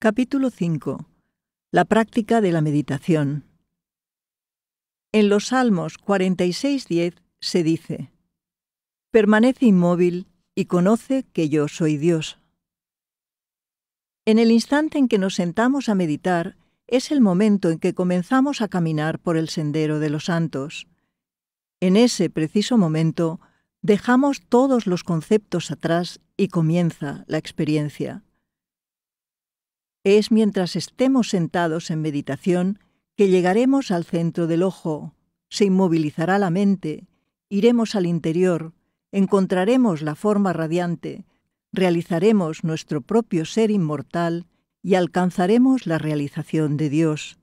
Capítulo 5. La práctica de la meditación. En los Salmos 46.10 se dice, Permanece inmóvil y conoce que yo soy Dios. En el instante en que nos sentamos a meditar es el momento en que comenzamos a caminar por el sendero de los santos. En ese preciso momento dejamos todos los conceptos atrás y comienza la experiencia. Es mientras estemos sentados en meditación que llegaremos al centro del ojo, se inmovilizará la mente, iremos al interior, encontraremos la forma radiante, realizaremos nuestro propio ser inmortal y alcanzaremos la realización de Dios.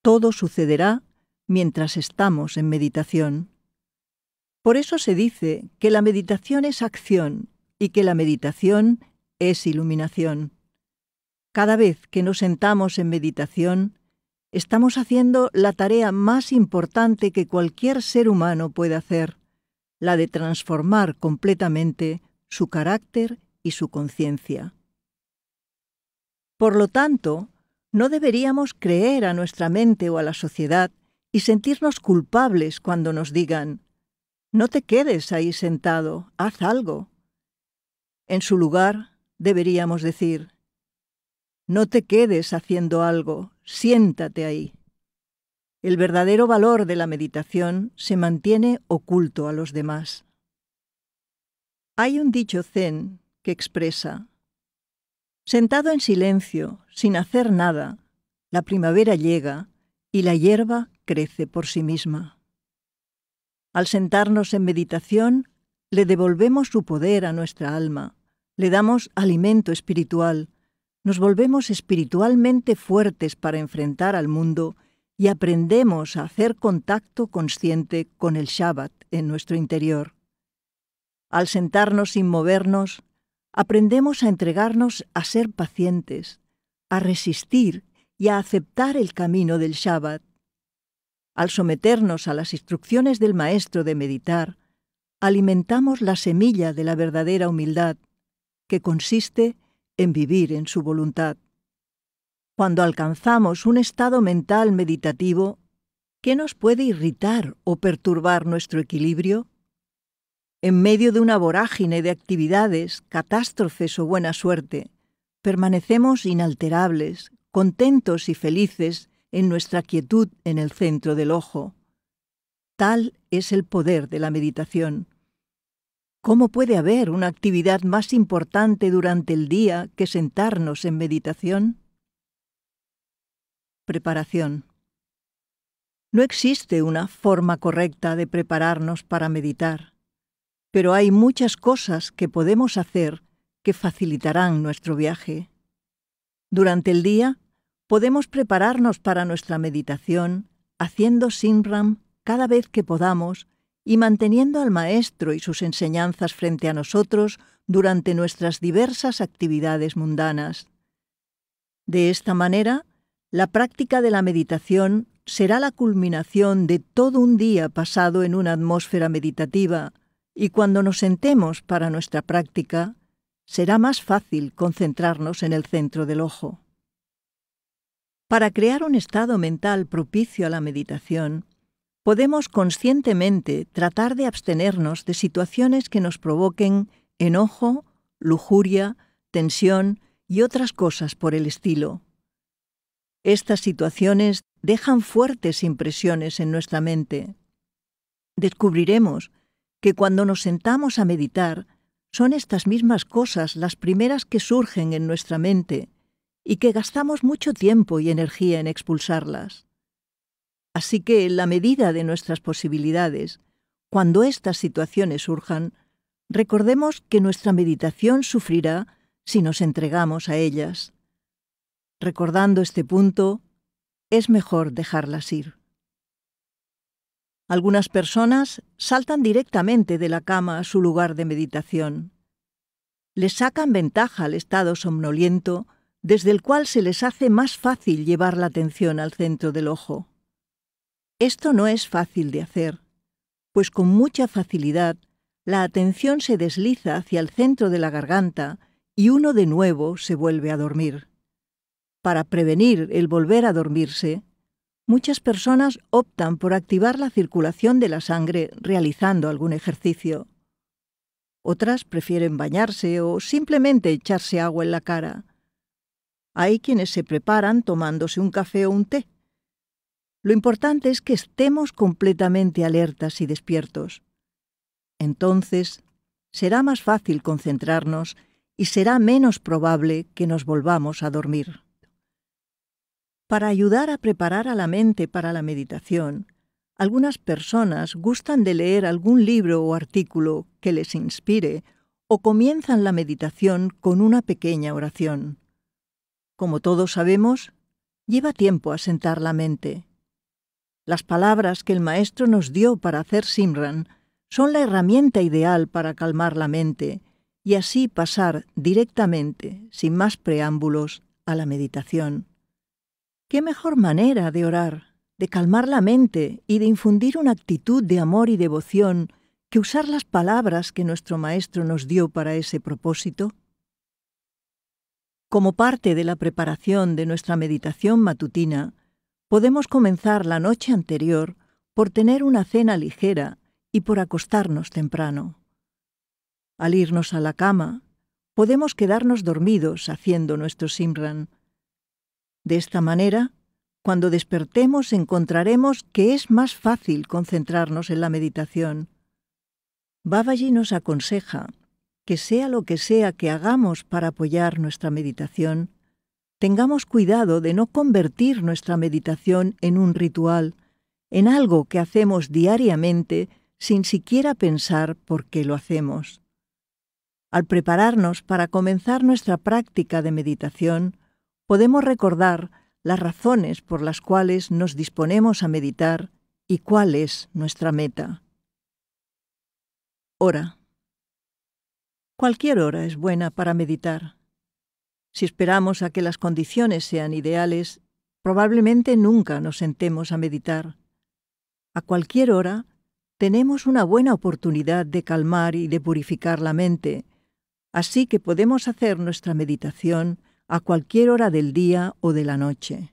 Todo sucederá mientras estamos en meditación. Por eso se dice que la meditación es acción y que la meditación es iluminación. Cada vez que nos sentamos en meditación, estamos haciendo la tarea más importante que cualquier ser humano puede hacer, la de transformar completamente su carácter y su conciencia. Por lo tanto, no deberíamos creer a nuestra mente o a la sociedad y sentirnos culpables cuando nos digan, no te quedes ahí sentado, haz algo. En su lugar, deberíamos decir, no te quedes haciendo algo, siéntate ahí. El verdadero valor de la meditación se mantiene oculto a los demás. Hay un dicho zen que expresa, Sentado en silencio, sin hacer nada, la primavera llega y la hierba crece por sí misma. Al sentarnos en meditación, le devolvemos su poder a nuestra alma, le damos alimento espiritual, nos volvemos espiritualmente fuertes para enfrentar al mundo y aprendemos a hacer contacto consciente con el Shabbat en nuestro interior. Al sentarnos sin movernos, aprendemos a entregarnos a ser pacientes, a resistir y a aceptar el camino del Shabbat. Al someternos a las instrucciones del Maestro de meditar, alimentamos la semilla de la verdadera humildad, que consiste en en vivir en su voluntad. Cuando alcanzamos un estado mental meditativo, ¿qué nos puede irritar o perturbar nuestro equilibrio? En medio de una vorágine de actividades, catástrofes o buena suerte, permanecemos inalterables, contentos y felices en nuestra quietud en el centro del ojo. Tal es el poder de la meditación. ¿Cómo puede haber una actividad más importante durante el día que sentarnos en meditación? Preparación. No existe una forma correcta de prepararnos para meditar, pero hay muchas cosas que podemos hacer que facilitarán nuestro viaje. Durante el día, podemos prepararnos para nuestra meditación haciendo Simram cada vez que podamos y manteniendo al Maestro y sus enseñanzas frente a nosotros durante nuestras diversas actividades mundanas. De esta manera, la práctica de la meditación será la culminación de todo un día pasado en una atmósfera meditativa, y cuando nos sentemos para nuestra práctica, será más fácil concentrarnos en el centro del ojo. Para crear un estado mental propicio a la meditación, podemos conscientemente tratar de abstenernos de situaciones que nos provoquen enojo, lujuria, tensión y otras cosas por el estilo. Estas situaciones dejan fuertes impresiones en nuestra mente. Descubriremos que cuando nos sentamos a meditar, son estas mismas cosas las primeras que surgen en nuestra mente y que gastamos mucho tiempo y energía en expulsarlas. Así que, en la medida de nuestras posibilidades, cuando estas situaciones surjan, recordemos que nuestra meditación sufrirá si nos entregamos a ellas. Recordando este punto, es mejor dejarlas ir. Algunas personas saltan directamente de la cama a su lugar de meditación. Les sacan ventaja al estado somnoliento, desde el cual se les hace más fácil llevar la atención al centro del ojo. Esto no es fácil de hacer, pues con mucha facilidad la atención se desliza hacia el centro de la garganta y uno de nuevo se vuelve a dormir. Para prevenir el volver a dormirse, muchas personas optan por activar la circulación de la sangre realizando algún ejercicio. Otras prefieren bañarse o simplemente echarse agua en la cara. Hay quienes se preparan tomándose un café o un té lo importante es que estemos completamente alertas y despiertos. Entonces, será más fácil concentrarnos y será menos probable que nos volvamos a dormir. Para ayudar a preparar a la mente para la meditación, algunas personas gustan de leer algún libro o artículo que les inspire o comienzan la meditación con una pequeña oración. Como todos sabemos, lleva tiempo asentar la mente. Las palabras que el maestro nos dio para hacer Simran son la herramienta ideal para calmar la mente y así pasar directamente, sin más preámbulos, a la meditación. ¿Qué mejor manera de orar, de calmar la mente y de infundir una actitud de amor y devoción que usar las palabras que nuestro Maestro nos dio para ese propósito? Como parte de la preparación de nuestra meditación matutina, Podemos comenzar la noche anterior por tener una cena ligera y por acostarnos temprano. Al irnos a la cama, podemos quedarnos dormidos haciendo nuestro Simran. De esta manera, cuando despertemos encontraremos que es más fácil concentrarnos en la meditación. Babaji nos aconseja que sea lo que sea que hagamos para apoyar nuestra meditación, tengamos cuidado de no convertir nuestra meditación en un ritual, en algo que hacemos diariamente sin siquiera pensar por qué lo hacemos. Al prepararnos para comenzar nuestra práctica de meditación, podemos recordar las razones por las cuales nos disponemos a meditar y cuál es nuestra meta. Hora. Cualquier hora es buena para meditar. Si esperamos a que las condiciones sean ideales, probablemente nunca nos sentemos a meditar. A cualquier hora, tenemos una buena oportunidad de calmar y de purificar la mente, así que podemos hacer nuestra meditación a cualquier hora del día o de la noche.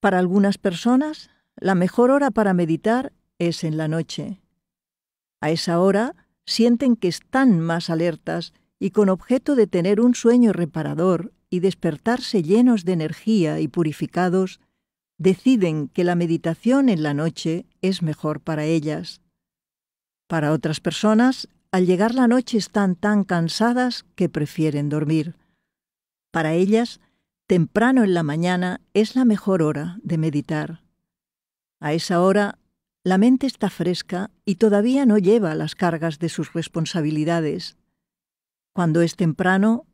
Para algunas personas, la mejor hora para meditar es en la noche. A esa hora sienten que están más alertas y con objeto de tener un sueño reparador y despertarse llenos de energía y purificados, deciden que la meditación en la noche es mejor para ellas. Para otras personas, al llegar la noche están tan cansadas que prefieren dormir. Para ellas, temprano en la mañana es la mejor hora de meditar. A esa hora, la mente está fresca y todavía no lleva las cargas de sus responsabilidades. Cuando es temprano,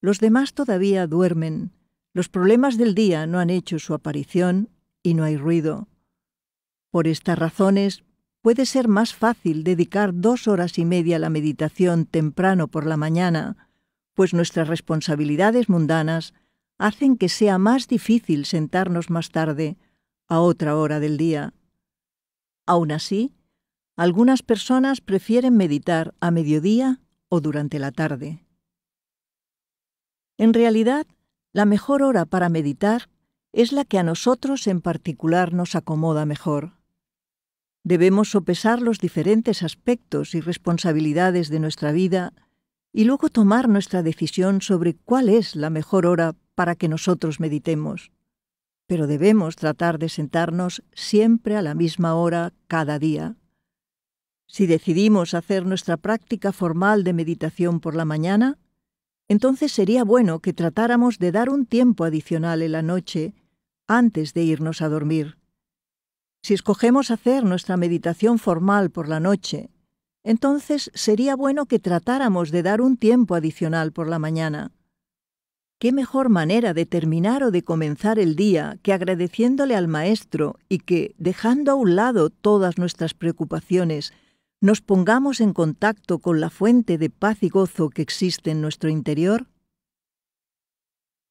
los demás todavía duermen, los problemas del día no han hecho su aparición y no hay ruido. Por estas razones, puede ser más fácil dedicar dos horas y media a la meditación temprano por la mañana, pues nuestras responsabilidades mundanas hacen que sea más difícil sentarnos más tarde, a otra hora del día. Aún así, algunas personas prefieren meditar a mediodía o durante la tarde. En realidad, la mejor hora para meditar es la que a nosotros en particular nos acomoda mejor. Debemos sopesar los diferentes aspectos y responsabilidades de nuestra vida y luego tomar nuestra decisión sobre cuál es la mejor hora para que nosotros meditemos. Pero debemos tratar de sentarnos siempre a la misma hora cada día. Si decidimos hacer nuestra práctica formal de meditación por la mañana, entonces sería bueno que tratáramos de dar un tiempo adicional en la noche antes de irnos a dormir. Si escogemos hacer nuestra meditación formal por la noche, entonces sería bueno que tratáramos de dar un tiempo adicional por la mañana. ¿Qué mejor manera de terminar o de comenzar el día que agradeciéndole al Maestro y que, dejando a un lado todas nuestras preocupaciones, nos pongamos en contacto con la fuente de paz y gozo que existe en nuestro interior?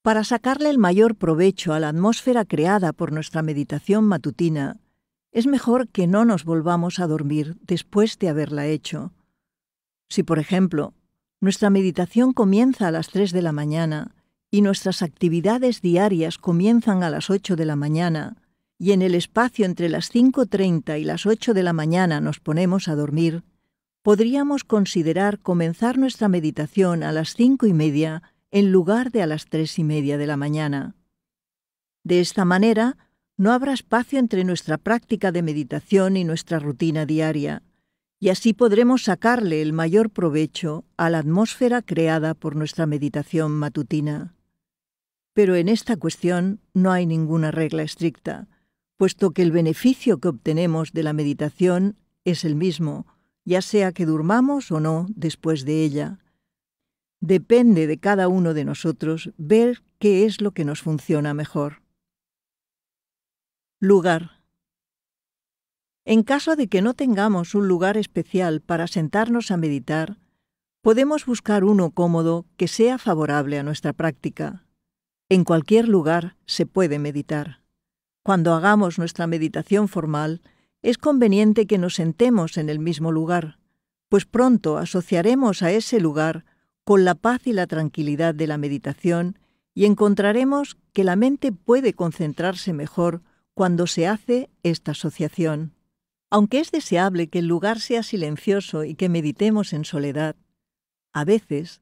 Para sacarle el mayor provecho a la atmósfera creada por nuestra meditación matutina, es mejor que no nos volvamos a dormir después de haberla hecho. Si, por ejemplo, nuestra meditación comienza a las 3 de la mañana y nuestras actividades diarias comienzan a las 8 de la mañana, y en el espacio entre las 5.30 y las 8 de la mañana nos ponemos a dormir, podríamos considerar comenzar nuestra meditación a las cinco y media en lugar de a las 3.30 y media de la mañana. De esta manera, no habrá espacio entre nuestra práctica de meditación y nuestra rutina diaria, y así podremos sacarle el mayor provecho a la atmósfera creada por nuestra meditación matutina. Pero en esta cuestión no hay ninguna regla estricta puesto que el beneficio que obtenemos de la meditación es el mismo, ya sea que durmamos o no después de ella. Depende de cada uno de nosotros ver qué es lo que nos funciona mejor. Lugar. En caso de que no tengamos un lugar especial para sentarnos a meditar, podemos buscar uno cómodo que sea favorable a nuestra práctica. En cualquier lugar se puede meditar. Cuando hagamos nuestra meditación formal, es conveniente que nos sentemos en el mismo lugar, pues pronto asociaremos a ese lugar con la paz y la tranquilidad de la meditación y encontraremos que la mente puede concentrarse mejor cuando se hace esta asociación. Aunque es deseable que el lugar sea silencioso y que meditemos en soledad, a veces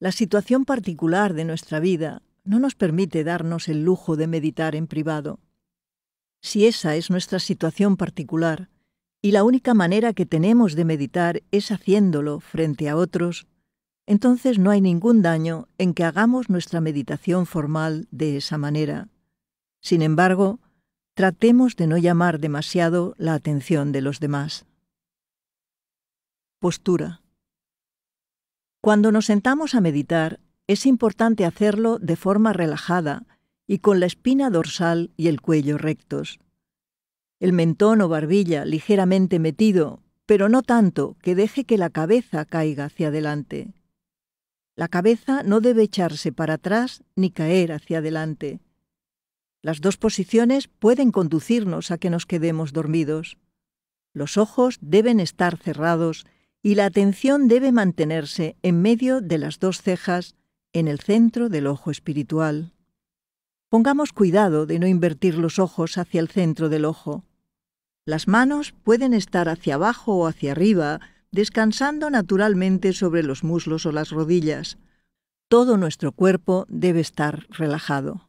la situación particular de nuestra vida no nos permite darnos el lujo de meditar en privado si esa es nuestra situación particular, y la única manera que tenemos de meditar es haciéndolo frente a otros, entonces no hay ningún daño en que hagamos nuestra meditación formal de esa manera. Sin embargo, tratemos de no llamar demasiado la atención de los demás. Postura. Cuando nos sentamos a meditar, es importante hacerlo de forma relajada, y con la espina dorsal y el cuello rectos. El mentón o barbilla ligeramente metido, pero no tanto que deje que la cabeza caiga hacia adelante. La cabeza no debe echarse para atrás ni caer hacia adelante. Las dos posiciones pueden conducirnos a que nos quedemos dormidos. Los ojos deben estar cerrados y la atención debe mantenerse en medio de las dos cejas, en el centro del ojo espiritual. Pongamos cuidado de no invertir los ojos hacia el centro del ojo. Las manos pueden estar hacia abajo o hacia arriba, descansando naturalmente sobre los muslos o las rodillas. Todo nuestro cuerpo debe estar relajado.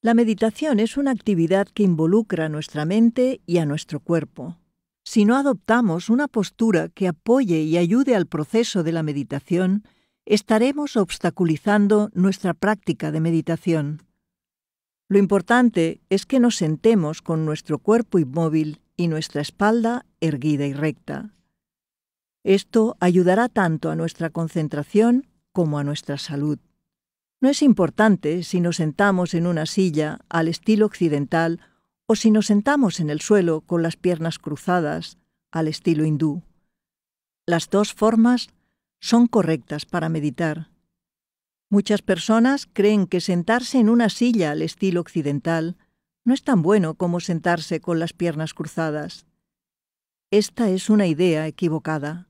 La meditación es una actividad que involucra a nuestra mente y a nuestro cuerpo. Si no adoptamos una postura que apoye y ayude al proceso de la meditación, estaremos obstaculizando nuestra práctica de meditación. Lo importante es que nos sentemos con nuestro cuerpo inmóvil y nuestra espalda erguida y recta. Esto ayudará tanto a nuestra concentración como a nuestra salud. No es importante si nos sentamos en una silla al estilo occidental o si nos sentamos en el suelo con las piernas cruzadas al estilo hindú. Las dos formas son correctas para meditar. Muchas personas creen que sentarse en una silla al estilo occidental no es tan bueno como sentarse con las piernas cruzadas. Esta es una idea equivocada.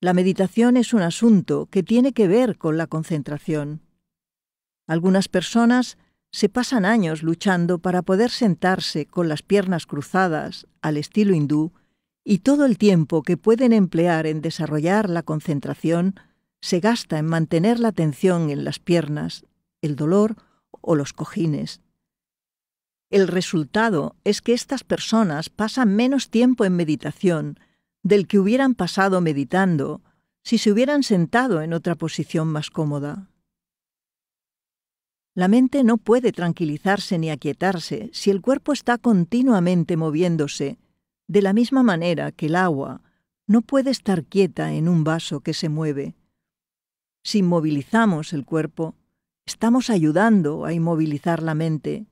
La meditación es un asunto que tiene que ver con la concentración. Algunas personas se pasan años luchando para poder sentarse con las piernas cruzadas al estilo hindú y todo el tiempo que pueden emplear en desarrollar la concentración se gasta en mantener la tensión en las piernas, el dolor o los cojines. El resultado es que estas personas pasan menos tiempo en meditación del que hubieran pasado meditando si se hubieran sentado en otra posición más cómoda. La mente no puede tranquilizarse ni aquietarse si el cuerpo está continuamente moviéndose de la misma manera que el agua no puede estar quieta en un vaso que se mueve. Si movilizamos el cuerpo, estamos ayudando a inmovilizar la mente.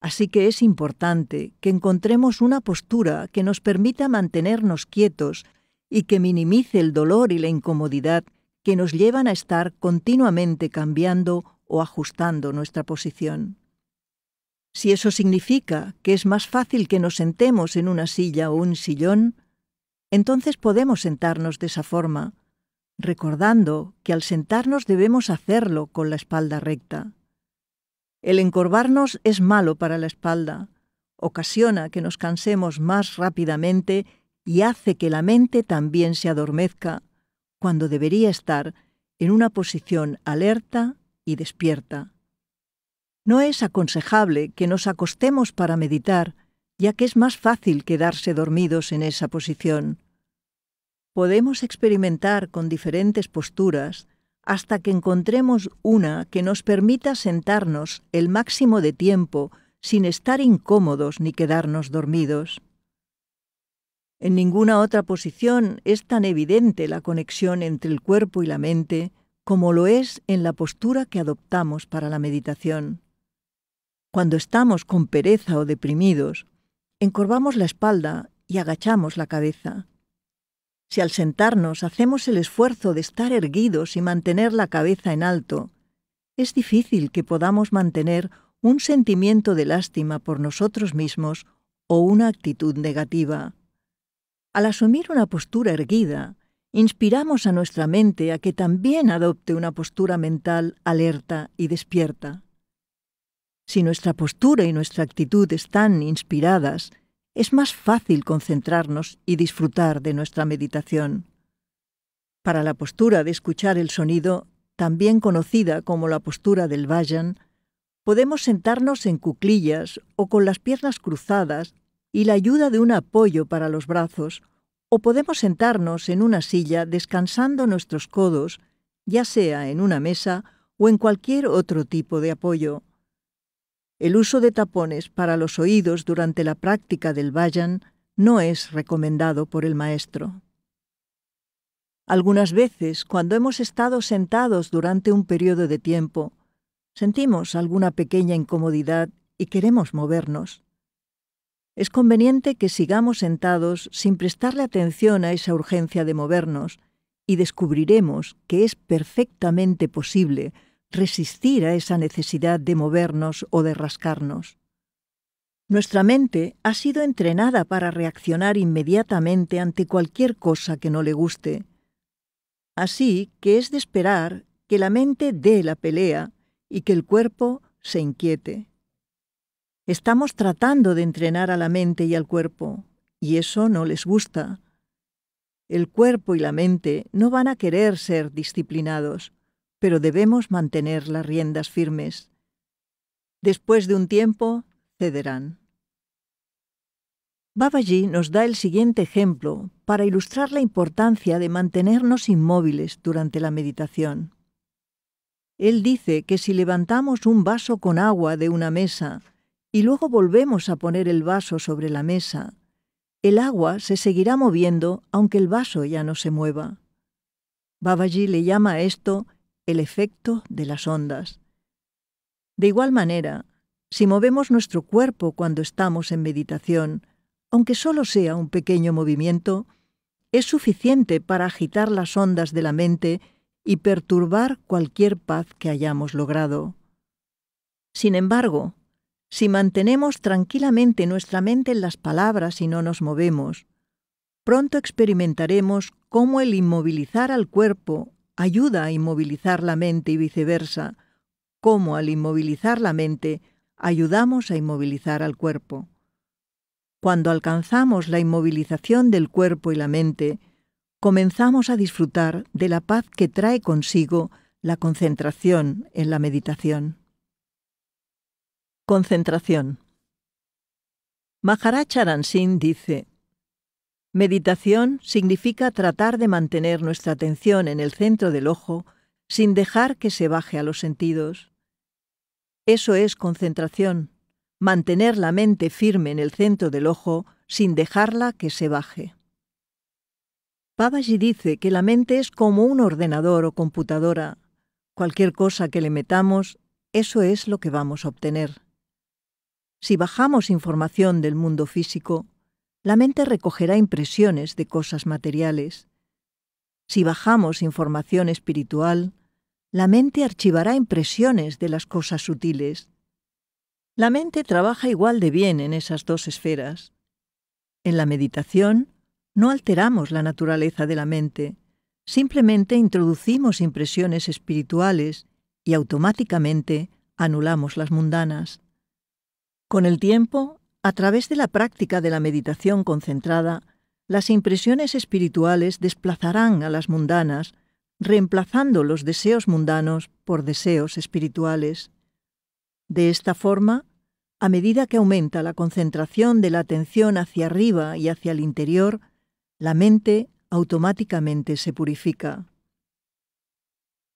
Así que es importante que encontremos una postura que nos permita mantenernos quietos y que minimice el dolor y la incomodidad que nos llevan a estar continuamente cambiando o ajustando nuestra posición. Si eso significa que es más fácil que nos sentemos en una silla o un sillón, entonces podemos sentarnos de esa forma, recordando que al sentarnos debemos hacerlo con la espalda recta. El encorvarnos es malo para la espalda, ocasiona que nos cansemos más rápidamente y hace que la mente también se adormezca, cuando debería estar en una posición alerta y despierta. No es aconsejable que nos acostemos para meditar, ya que es más fácil quedarse dormidos en esa posición. Podemos experimentar con diferentes posturas hasta que encontremos una que nos permita sentarnos el máximo de tiempo sin estar incómodos ni quedarnos dormidos. En ninguna otra posición es tan evidente la conexión entre el cuerpo y la mente como lo es en la postura que adoptamos para la meditación. Cuando estamos con pereza o deprimidos, encorvamos la espalda y agachamos la cabeza. Si al sentarnos hacemos el esfuerzo de estar erguidos y mantener la cabeza en alto, es difícil que podamos mantener un sentimiento de lástima por nosotros mismos o una actitud negativa. Al asumir una postura erguida, inspiramos a nuestra mente a que también adopte una postura mental alerta y despierta. Si nuestra postura y nuestra actitud están inspiradas, es más fácil concentrarnos y disfrutar de nuestra meditación. Para la postura de escuchar el sonido, también conocida como la postura del Vayan, podemos sentarnos en cuclillas o con las piernas cruzadas y la ayuda de un apoyo para los brazos, o podemos sentarnos en una silla descansando nuestros codos, ya sea en una mesa o en cualquier otro tipo de apoyo el uso de tapones para los oídos durante la práctica del bayan no es recomendado por el maestro. Algunas veces, cuando hemos estado sentados durante un periodo de tiempo, sentimos alguna pequeña incomodidad y queremos movernos. Es conveniente que sigamos sentados sin prestarle atención a esa urgencia de movernos y descubriremos que es perfectamente posible resistir a esa necesidad de movernos o de rascarnos. Nuestra mente ha sido entrenada para reaccionar inmediatamente ante cualquier cosa que no le guste. Así que es de esperar que la mente dé la pelea y que el cuerpo se inquiete. Estamos tratando de entrenar a la mente y al cuerpo, y eso no les gusta. El cuerpo y la mente no van a querer ser disciplinados, pero debemos mantener las riendas firmes. Después de un tiempo, cederán. Babaji nos da el siguiente ejemplo para ilustrar la importancia de mantenernos inmóviles durante la meditación. Él dice que si levantamos un vaso con agua de una mesa y luego volvemos a poner el vaso sobre la mesa, el agua se seguirá moviendo aunque el vaso ya no se mueva. Babaji le llama a esto el efecto de las ondas. De igual manera, si movemos nuestro cuerpo cuando estamos en meditación, aunque solo sea un pequeño movimiento, es suficiente para agitar las ondas de la mente y perturbar cualquier paz que hayamos logrado. Sin embargo, si mantenemos tranquilamente nuestra mente en las palabras y no nos movemos, pronto experimentaremos cómo el inmovilizar al cuerpo ayuda a inmovilizar la mente y viceversa, como al inmovilizar la mente ayudamos a inmovilizar al cuerpo. Cuando alcanzamos la inmovilización del cuerpo y la mente, comenzamos a disfrutar de la paz que trae consigo la concentración en la meditación. Concentración. Maharaj dice, Meditación significa tratar de mantener nuestra atención en el centro del ojo sin dejar que se baje a los sentidos. Eso es concentración, mantener la mente firme en el centro del ojo sin dejarla que se baje. Babaji dice que la mente es como un ordenador o computadora. Cualquier cosa que le metamos, eso es lo que vamos a obtener. Si bajamos información del mundo físico, la mente recogerá impresiones de cosas materiales. Si bajamos información espiritual, la mente archivará impresiones de las cosas sutiles. La mente trabaja igual de bien en esas dos esferas. En la meditación, no alteramos la naturaleza de la mente, simplemente introducimos impresiones espirituales y automáticamente anulamos las mundanas. Con el tiempo, a través de la práctica de la meditación concentrada, las impresiones espirituales desplazarán a las mundanas, reemplazando los deseos mundanos por deseos espirituales. De esta forma, a medida que aumenta la concentración de la atención hacia arriba y hacia el interior, la mente automáticamente se purifica.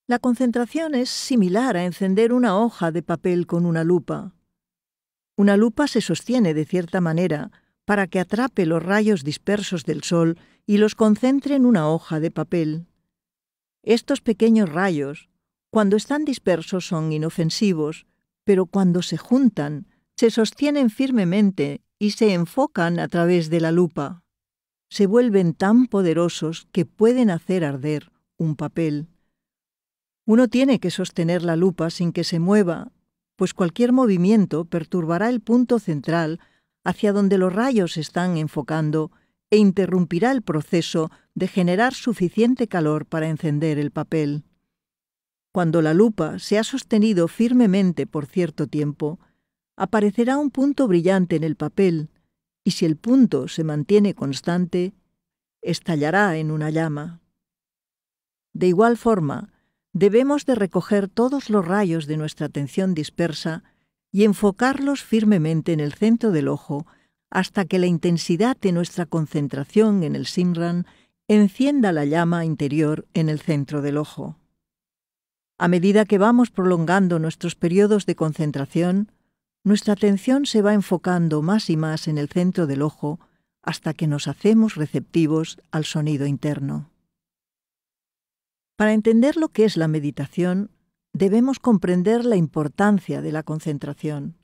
La concentración es similar a encender una hoja de papel con una lupa. Una lupa se sostiene de cierta manera para que atrape los rayos dispersos del sol y los concentre en una hoja de papel. Estos pequeños rayos, cuando están dispersos son inofensivos, pero cuando se juntan, se sostienen firmemente y se enfocan a través de la lupa. Se vuelven tan poderosos que pueden hacer arder un papel. Uno tiene que sostener la lupa sin que se mueva pues cualquier movimiento perturbará el punto central hacia donde los rayos están enfocando e interrumpirá el proceso de generar suficiente calor para encender el papel. Cuando la lupa se ha sostenido firmemente por cierto tiempo, aparecerá un punto brillante en el papel, y si el punto se mantiene constante, estallará en una llama. De igual forma, debemos de recoger todos los rayos de nuestra atención dispersa y enfocarlos firmemente en el centro del ojo hasta que la intensidad de nuestra concentración en el Simran encienda la llama interior en el centro del ojo. A medida que vamos prolongando nuestros periodos de concentración, nuestra atención se va enfocando más y más en el centro del ojo hasta que nos hacemos receptivos al sonido interno. Para entender lo que es la meditación, debemos comprender la importancia de la concentración.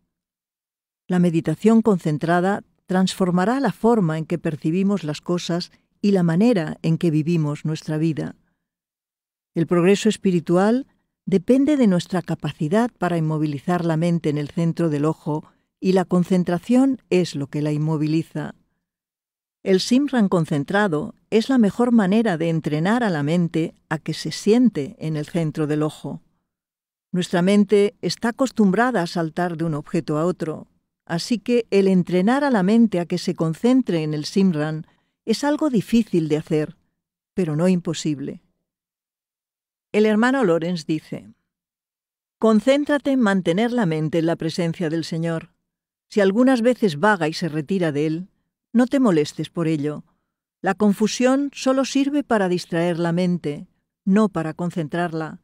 La meditación concentrada transformará la forma en que percibimos las cosas y la manera en que vivimos nuestra vida. El progreso espiritual depende de nuestra capacidad para inmovilizar la mente en el centro del ojo y la concentración es lo que la inmoviliza. El Simran concentrado es la mejor manera de entrenar a la mente a que se siente en el centro del ojo. Nuestra mente está acostumbrada a saltar de un objeto a otro, así que el entrenar a la mente a que se concentre en el Simran es algo difícil de hacer, pero no imposible. El hermano Lorenz dice, Concéntrate en mantener la mente en la presencia del Señor. Si algunas veces vaga y se retira de Él, no te molestes por ello. La confusión solo sirve para distraer la mente, no para concentrarla.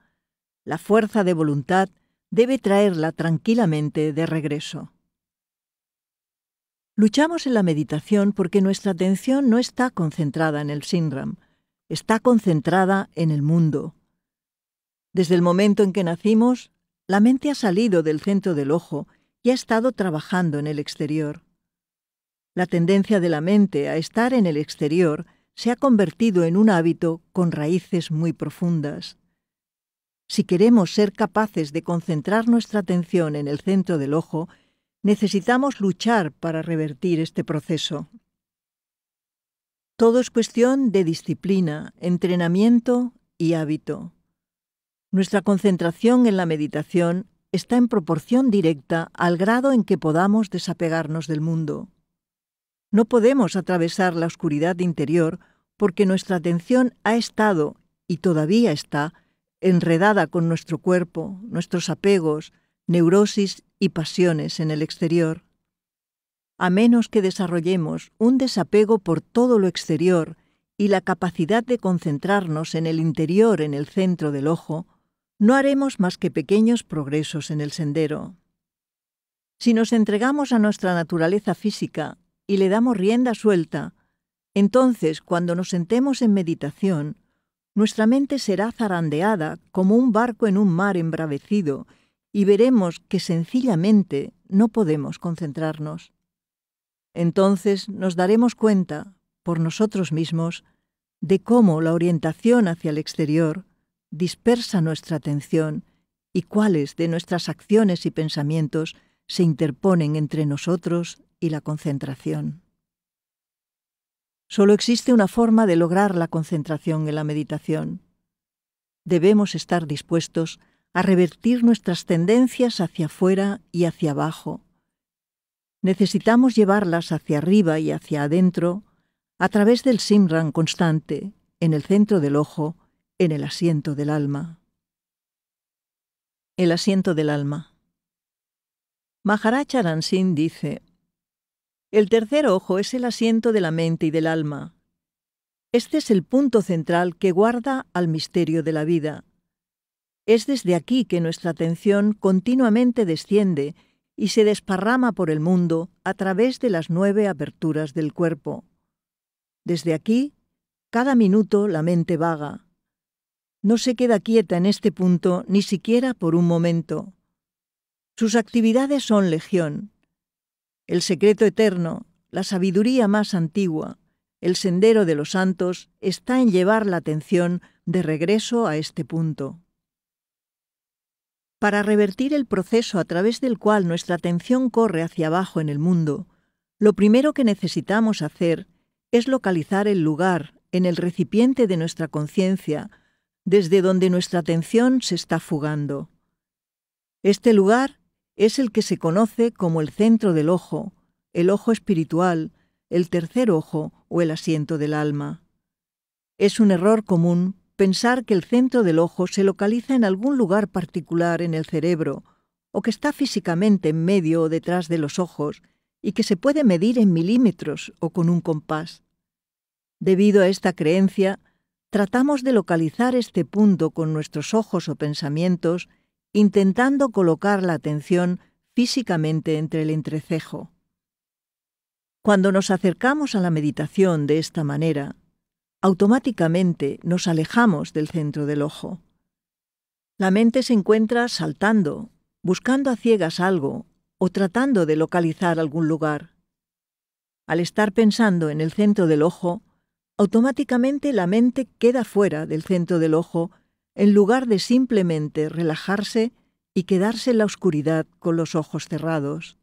La fuerza de voluntad debe traerla tranquilamente de regreso. Luchamos en la meditación porque nuestra atención no está concentrada en el síndrome, está concentrada en el mundo. Desde el momento en que nacimos, la mente ha salido del centro del ojo y ha estado trabajando en el exterior. La tendencia de la mente a estar en el exterior se ha convertido en un hábito con raíces muy profundas. Si queremos ser capaces de concentrar nuestra atención en el centro del ojo, necesitamos luchar para revertir este proceso. Todo es cuestión de disciplina, entrenamiento y hábito. Nuestra concentración en la meditación está en proporción directa al grado en que podamos desapegarnos del mundo. No podemos atravesar la oscuridad interior porque nuestra atención ha estado y todavía está enredada con nuestro cuerpo, nuestros apegos, neurosis y pasiones en el exterior. A menos que desarrollemos un desapego por todo lo exterior y la capacidad de concentrarnos en el interior, en el centro del ojo, no haremos más que pequeños progresos en el sendero. Si nos entregamos a nuestra naturaleza física y le damos rienda suelta, entonces cuando nos sentemos en meditación, nuestra mente será zarandeada como un barco en un mar embravecido y veremos que sencillamente no podemos concentrarnos. Entonces nos daremos cuenta, por nosotros mismos, de cómo la orientación hacia el exterior dispersa nuestra atención y cuáles de nuestras acciones y pensamientos se interponen entre nosotros y la concentración. Solo existe una forma de lograr la concentración en la meditación. Debemos estar dispuestos a revertir nuestras tendencias hacia afuera y hacia abajo. Necesitamos llevarlas hacia arriba y hacia adentro a través del simran constante, en el centro del ojo, en el asiento del alma. El asiento del alma. Maharaj Singh dice, el tercer ojo es el asiento de la mente y del alma. Este es el punto central que guarda al misterio de la vida. Es desde aquí que nuestra atención continuamente desciende y se desparrama por el mundo a través de las nueve aperturas del cuerpo. Desde aquí, cada minuto la mente vaga. No se queda quieta en este punto ni siquiera por un momento. Sus actividades son legión, el secreto eterno, la sabiduría más antigua, el sendero de los santos está en llevar la atención de regreso a este punto. Para revertir el proceso a través del cual nuestra atención corre hacia abajo en el mundo, lo primero que necesitamos hacer es localizar el lugar en el recipiente de nuestra conciencia desde donde nuestra atención se está fugando. Este lugar es el que se conoce como el centro del ojo, el ojo espiritual, el tercer ojo o el asiento del alma. Es un error común pensar que el centro del ojo se localiza en algún lugar particular en el cerebro o que está físicamente en medio o detrás de los ojos y que se puede medir en milímetros o con un compás. Debido a esta creencia, tratamos de localizar este punto con nuestros ojos o pensamientos intentando colocar la atención físicamente entre el entrecejo. Cuando nos acercamos a la meditación de esta manera, automáticamente nos alejamos del centro del ojo. La mente se encuentra saltando, buscando a ciegas algo o tratando de localizar algún lugar. Al estar pensando en el centro del ojo, automáticamente la mente queda fuera del centro del ojo en lugar de simplemente relajarse y quedarse en la oscuridad con los ojos cerrados.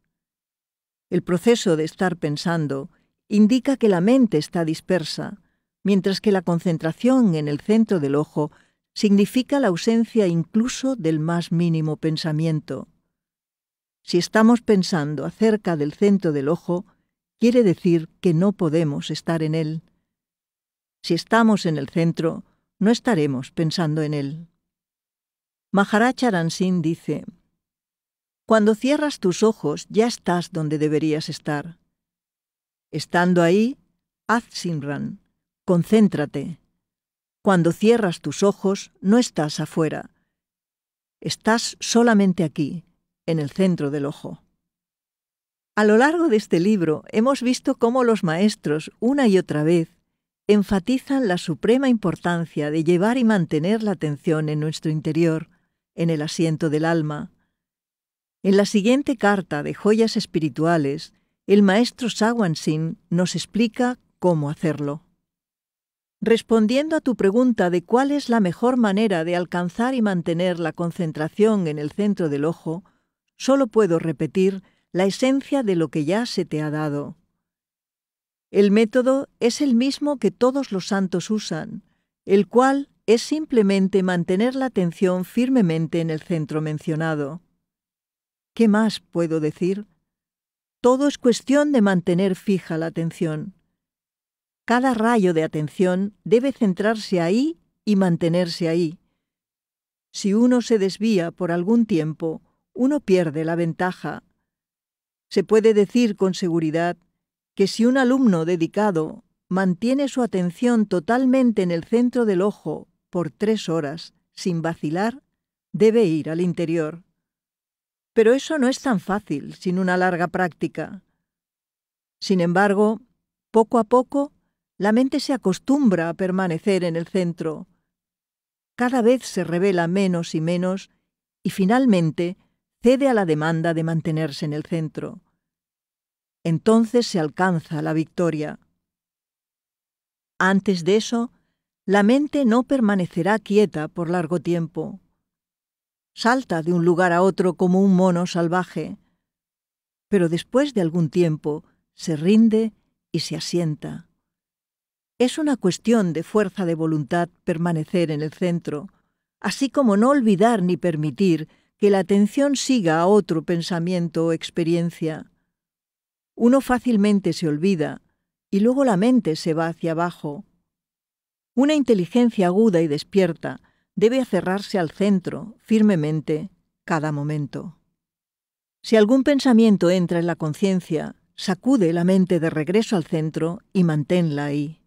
El proceso de estar pensando indica que la mente está dispersa, mientras que la concentración en el centro del ojo significa la ausencia incluso del más mínimo pensamiento. Si estamos pensando acerca del centro del ojo, quiere decir que no podemos estar en él. Si estamos en el centro, no estaremos pensando en él. Maharaj Aransin dice, Cuando cierras tus ojos ya estás donde deberías estar. Estando ahí, haz Simran, concéntrate. Cuando cierras tus ojos no estás afuera. Estás solamente aquí, en el centro del ojo. A lo largo de este libro hemos visto cómo los maestros, una y otra vez, enfatizan la suprema importancia de llevar y mantener la atención en nuestro interior, en el asiento del alma. En la siguiente carta de Joyas Espirituales, el maestro Singh nos explica cómo hacerlo. Respondiendo a tu pregunta de cuál es la mejor manera de alcanzar y mantener la concentración en el centro del ojo, solo puedo repetir la esencia de lo que ya se te ha dado. El método es el mismo que todos los santos usan, el cual es simplemente mantener la atención firmemente en el centro mencionado. ¿Qué más puedo decir? Todo es cuestión de mantener fija la atención. Cada rayo de atención debe centrarse ahí y mantenerse ahí. Si uno se desvía por algún tiempo, uno pierde la ventaja. Se puede decir con seguridad que si un alumno dedicado mantiene su atención totalmente en el centro del ojo por tres horas, sin vacilar, debe ir al interior. Pero eso no es tan fácil sin una larga práctica. Sin embargo, poco a poco, la mente se acostumbra a permanecer en el centro. Cada vez se revela menos y menos y finalmente cede a la demanda de mantenerse en el centro. Entonces se alcanza la victoria. Antes de eso, la mente no permanecerá quieta por largo tiempo. Salta de un lugar a otro como un mono salvaje, pero después de algún tiempo se rinde y se asienta. Es una cuestión de fuerza de voluntad permanecer en el centro, así como no olvidar ni permitir que la atención siga a otro pensamiento o experiencia uno fácilmente se olvida y luego la mente se va hacia abajo. Una inteligencia aguda y despierta debe aferrarse al centro, firmemente, cada momento. Si algún pensamiento entra en la conciencia, sacude la mente de regreso al centro y manténla ahí.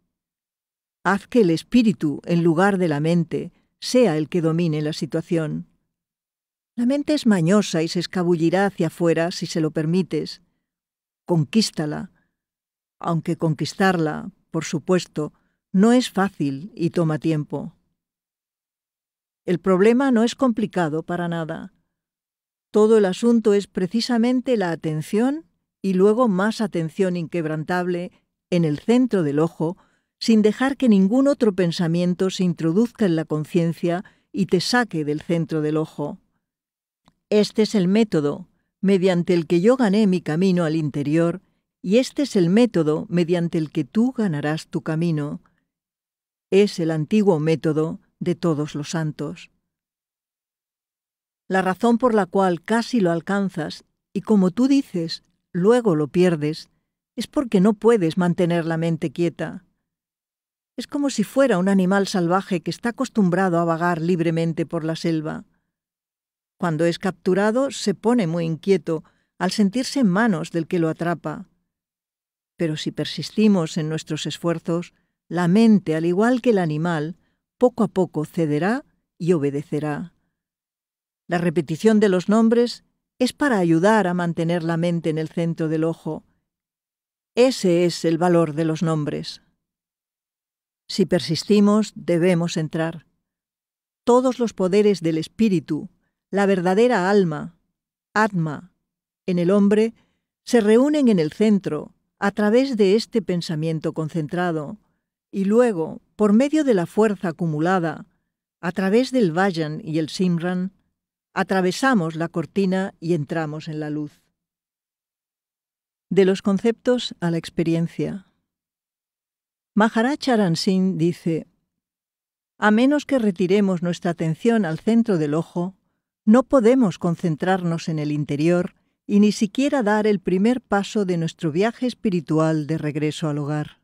Haz que el espíritu, en lugar de la mente, sea el que domine la situación. La mente es mañosa y se escabullirá hacia afuera si se lo permites, conquístala, aunque conquistarla, por supuesto, no es fácil y toma tiempo. El problema no es complicado para nada. Todo el asunto es precisamente la atención y luego más atención inquebrantable en el centro del ojo, sin dejar que ningún otro pensamiento se introduzca en la conciencia y te saque del centro del ojo. Este es el método mediante el que yo gané mi camino al interior, y este es el método mediante el que tú ganarás tu camino. Es el antiguo método de todos los santos. La razón por la cual casi lo alcanzas y como tú dices, luego lo pierdes, es porque no puedes mantener la mente quieta. Es como si fuera un animal salvaje que está acostumbrado a vagar libremente por la selva. Cuando es capturado, se pone muy inquieto al sentirse en manos del que lo atrapa. Pero si persistimos en nuestros esfuerzos, la mente, al igual que el animal, poco a poco cederá y obedecerá. La repetición de los nombres es para ayudar a mantener la mente en el centro del ojo. Ese es el valor de los nombres. Si persistimos, debemos entrar. Todos los poderes del espíritu, la verdadera alma, Atma, en el hombre, se reúnen en el centro, a través de este pensamiento concentrado, y luego, por medio de la fuerza acumulada, a través del Vayan y el Simran, atravesamos la cortina y entramos en la luz. De los conceptos a la experiencia. Maharaj Charan dice: A menos que retiremos nuestra atención al centro del ojo, no podemos concentrarnos en el interior y ni siquiera dar el primer paso de nuestro viaje espiritual de regreso al hogar.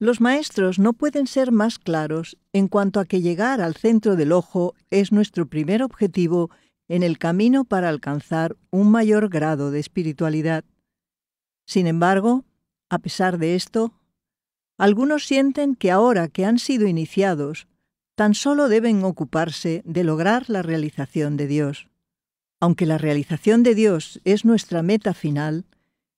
Los maestros no pueden ser más claros en cuanto a que llegar al centro del ojo es nuestro primer objetivo en el camino para alcanzar un mayor grado de espiritualidad. Sin embargo, a pesar de esto, algunos sienten que ahora que han sido iniciados tan solo deben ocuparse de lograr la realización de Dios. Aunque la realización de Dios es nuestra meta final,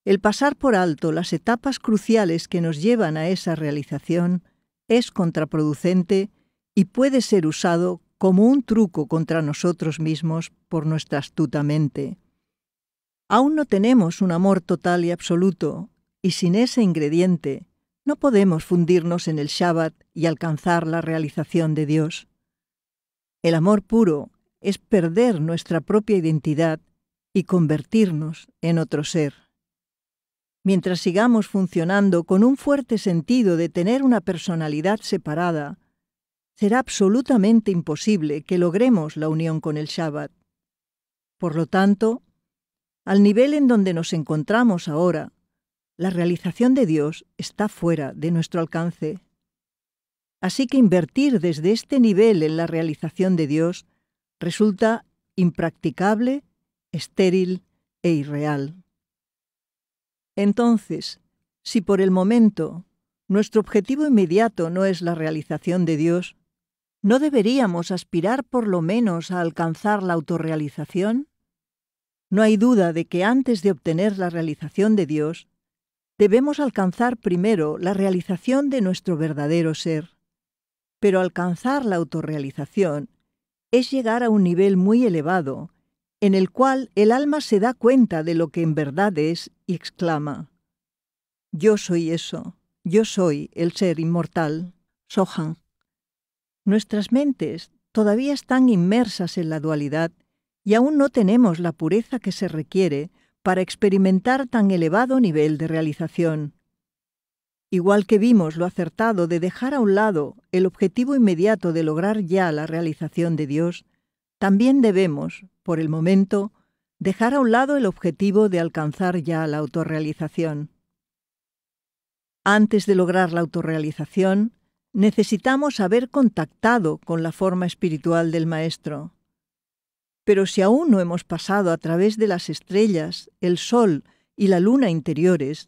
el pasar por alto las etapas cruciales que nos llevan a esa realización es contraproducente y puede ser usado como un truco contra nosotros mismos por nuestra astuta mente. Aún no tenemos un amor total y absoluto, y sin ese ingrediente no podemos fundirnos en el Shabbat y alcanzar la realización de Dios. El amor puro es perder nuestra propia identidad y convertirnos en otro ser. Mientras sigamos funcionando con un fuerte sentido de tener una personalidad separada, será absolutamente imposible que logremos la unión con el Shabbat. Por lo tanto, al nivel en donde nos encontramos ahora, la realización de Dios está fuera de nuestro alcance. Así que invertir desde este nivel en la realización de Dios resulta impracticable, estéril e irreal. Entonces, si por el momento nuestro objetivo inmediato no es la realización de Dios, ¿no deberíamos aspirar por lo menos a alcanzar la autorrealización? No hay duda de que antes de obtener la realización de Dios, debemos alcanzar primero la realización de nuestro verdadero ser pero alcanzar la autorrealización es llegar a un nivel muy elevado, en el cual el alma se da cuenta de lo que en verdad es y exclama, Yo soy eso, yo soy el ser inmortal, Sohan. Nuestras mentes todavía están inmersas en la dualidad y aún no tenemos la pureza que se requiere para experimentar tan elevado nivel de realización. Igual que vimos lo acertado de dejar a un lado el objetivo inmediato de lograr ya la realización de Dios, también debemos, por el momento, dejar a un lado el objetivo de alcanzar ya la autorrealización. Antes de lograr la autorrealización, necesitamos haber contactado con la forma espiritual del Maestro. Pero si aún no hemos pasado a través de las estrellas, el sol y la luna interiores,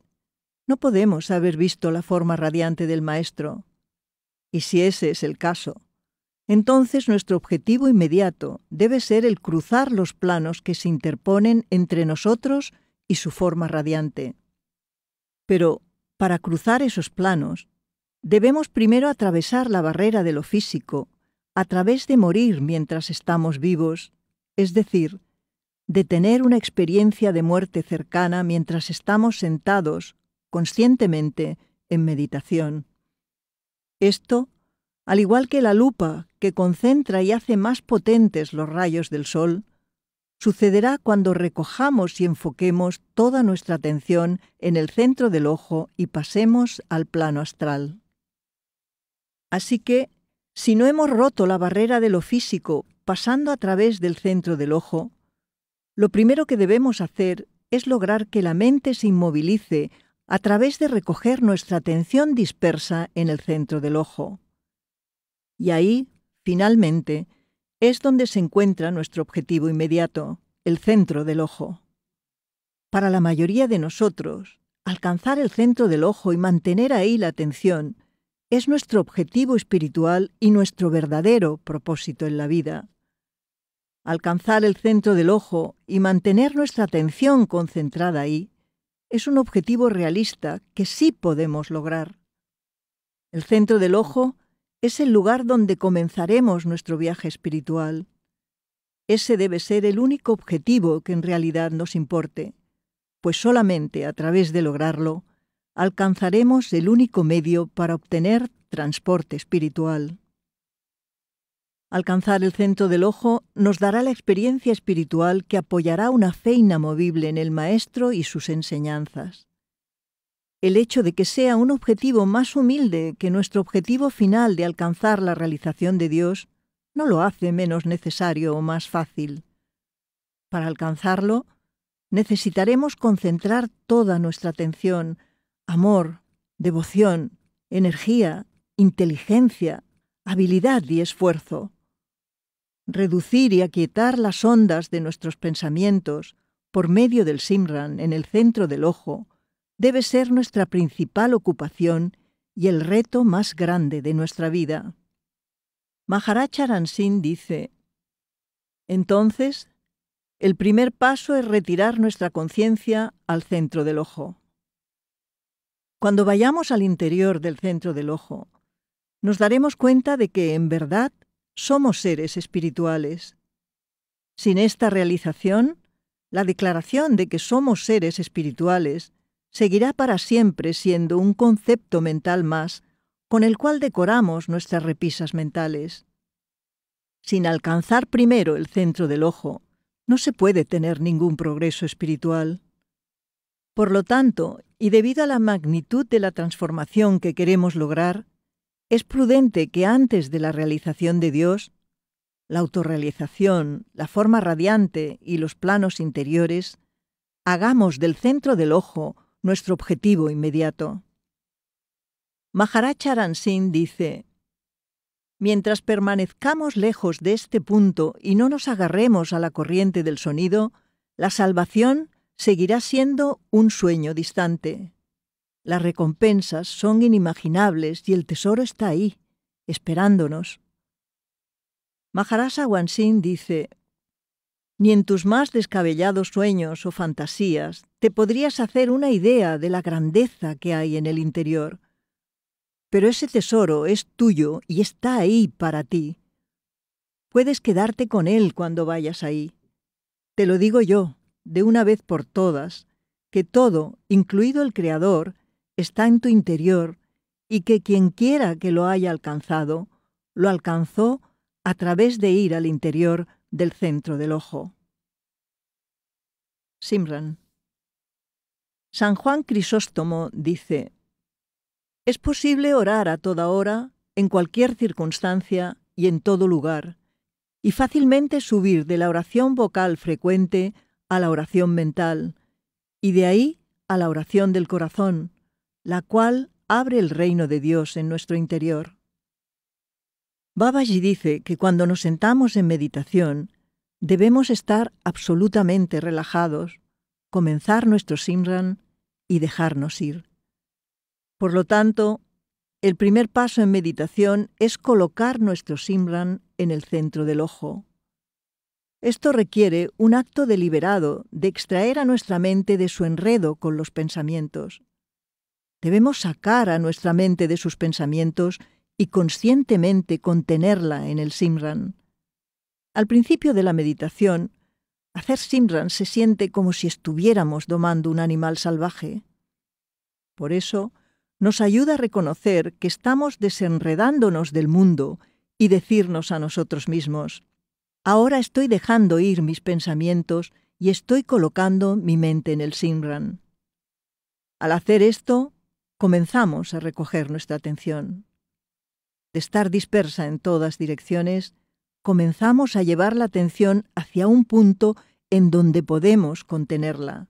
no podemos haber visto la forma radiante del Maestro. Y si ese es el caso, entonces nuestro objetivo inmediato debe ser el cruzar los planos que se interponen entre nosotros y su forma radiante. Pero para cruzar esos planos, debemos primero atravesar la barrera de lo físico, a través de morir mientras estamos vivos, es decir, de tener una experiencia de muerte cercana mientras estamos sentados conscientemente en meditación. Esto, al igual que la lupa que concentra y hace más potentes los rayos del sol, sucederá cuando recojamos y enfoquemos toda nuestra atención en el centro del ojo y pasemos al plano astral. Así que, si no hemos roto la barrera de lo físico pasando a través del centro del ojo, lo primero que debemos hacer es lograr que la mente se inmovilice a través de recoger nuestra atención dispersa en el centro del ojo. Y ahí, finalmente, es donde se encuentra nuestro objetivo inmediato, el centro del ojo. Para la mayoría de nosotros, alcanzar el centro del ojo y mantener ahí la atención es nuestro objetivo espiritual y nuestro verdadero propósito en la vida. Alcanzar el centro del ojo y mantener nuestra atención concentrada ahí es un objetivo realista que sí podemos lograr. El centro del ojo es el lugar donde comenzaremos nuestro viaje espiritual. Ese debe ser el único objetivo que en realidad nos importe, pues solamente a través de lograrlo alcanzaremos el único medio para obtener transporte espiritual. Alcanzar el centro del ojo nos dará la experiencia espiritual que apoyará una fe inamovible en el Maestro y sus enseñanzas. El hecho de que sea un objetivo más humilde que nuestro objetivo final de alcanzar la realización de Dios no lo hace menos necesario o más fácil. Para alcanzarlo, necesitaremos concentrar toda nuestra atención, amor, devoción, energía, inteligencia, habilidad y esfuerzo reducir y aquietar las ondas de nuestros pensamientos por medio del Simran en el centro del ojo debe ser nuestra principal ocupación y el reto más grande de nuestra vida. Maharaj Charan Singh dice, Entonces, el primer paso es retirar nuestra conciencia al centro del ojo. Cuando vayamos al interior del centro del ojo, nos daremos cuenta de que, en verdad, somos seres espirituales. Sin esta realización, la declaración de que somos seres espirituales seguirá para siempre siendo un concepto mental más con el cual decoramos nuestras repisas mentales. Sin alcanzar primero el centro del ojo, no se puede tener ningún progreso espiritual. Por lo tanto, y debido a la magnitud de la transformación que queremos lograr, es prudente que antes de la realización de Dios, la autorrealización, la forma radiante y los planos interiores, hagamos del centro del ojo nuestro objetivo inmediato. Maharacharan Singh dice, Mientras permanezcamos lejos de este punto y no nos agarremos a la corriente del sonido, la salvación seguirá siendo un sueño distante. Las recompensas son inimaginables y el tesoro está ahí, esperándonos. Maharasa Wansin dice, Ni en tus más descabellados sueños o fantasías te podrías hacer una idea de la grandeza que hay en el interior. Pero ese tesoro es tuyo y está ahí para ti. Puedes quedarte con él cuando vayas ahí. Te lo digo yo, de una vez por todas, que todo, incluido el Creador, está en tu interior y que quien quiera que lo haya alcanzado, lo alcanzó a través de ir al interior del centro del ojo. Simran. San Juan Crisóstomo dice, Es posible orar a toda hora, en cualquier circunstancia y en todo lugar, y fácilmente subir de la oración vocal frecuente a la oración mental, y de ahí a la oración del corazón, la cual abre el reino de Dios en nuestro interior. Babaji dice que cuando nos sentamos en meditación, debemos estar absolutamente relajados, comenzar nuestro Simran y dejarnos ir. Por lo tanto, el primer paso en meditación es colocar nuestro Simran en el centro del ojo. Esto requiere un acto deliberado de extraer a nuestra mente de su enredo con los pensamientos Debemos sacar a nuestra mente de sus pensamientos y conscientemente contenerla en el Simran. Al principio de la meditación, hacer Simran se siente como si estuviéramos domando un animal salvaje. Por eso, nos ayuda a reconocer que estamos desenredándonos del mundo y decirnos a nosotros mismos, ahora estoy dejando ir mis pensamientos y estoy colocando mi mente en el Simran. Al hacer esto, comenzamos a recoger nuestra atención. De estar dispersa en todas direcciones, comenzamos a llevar la atención hacia un punto en donde podemos contenerla.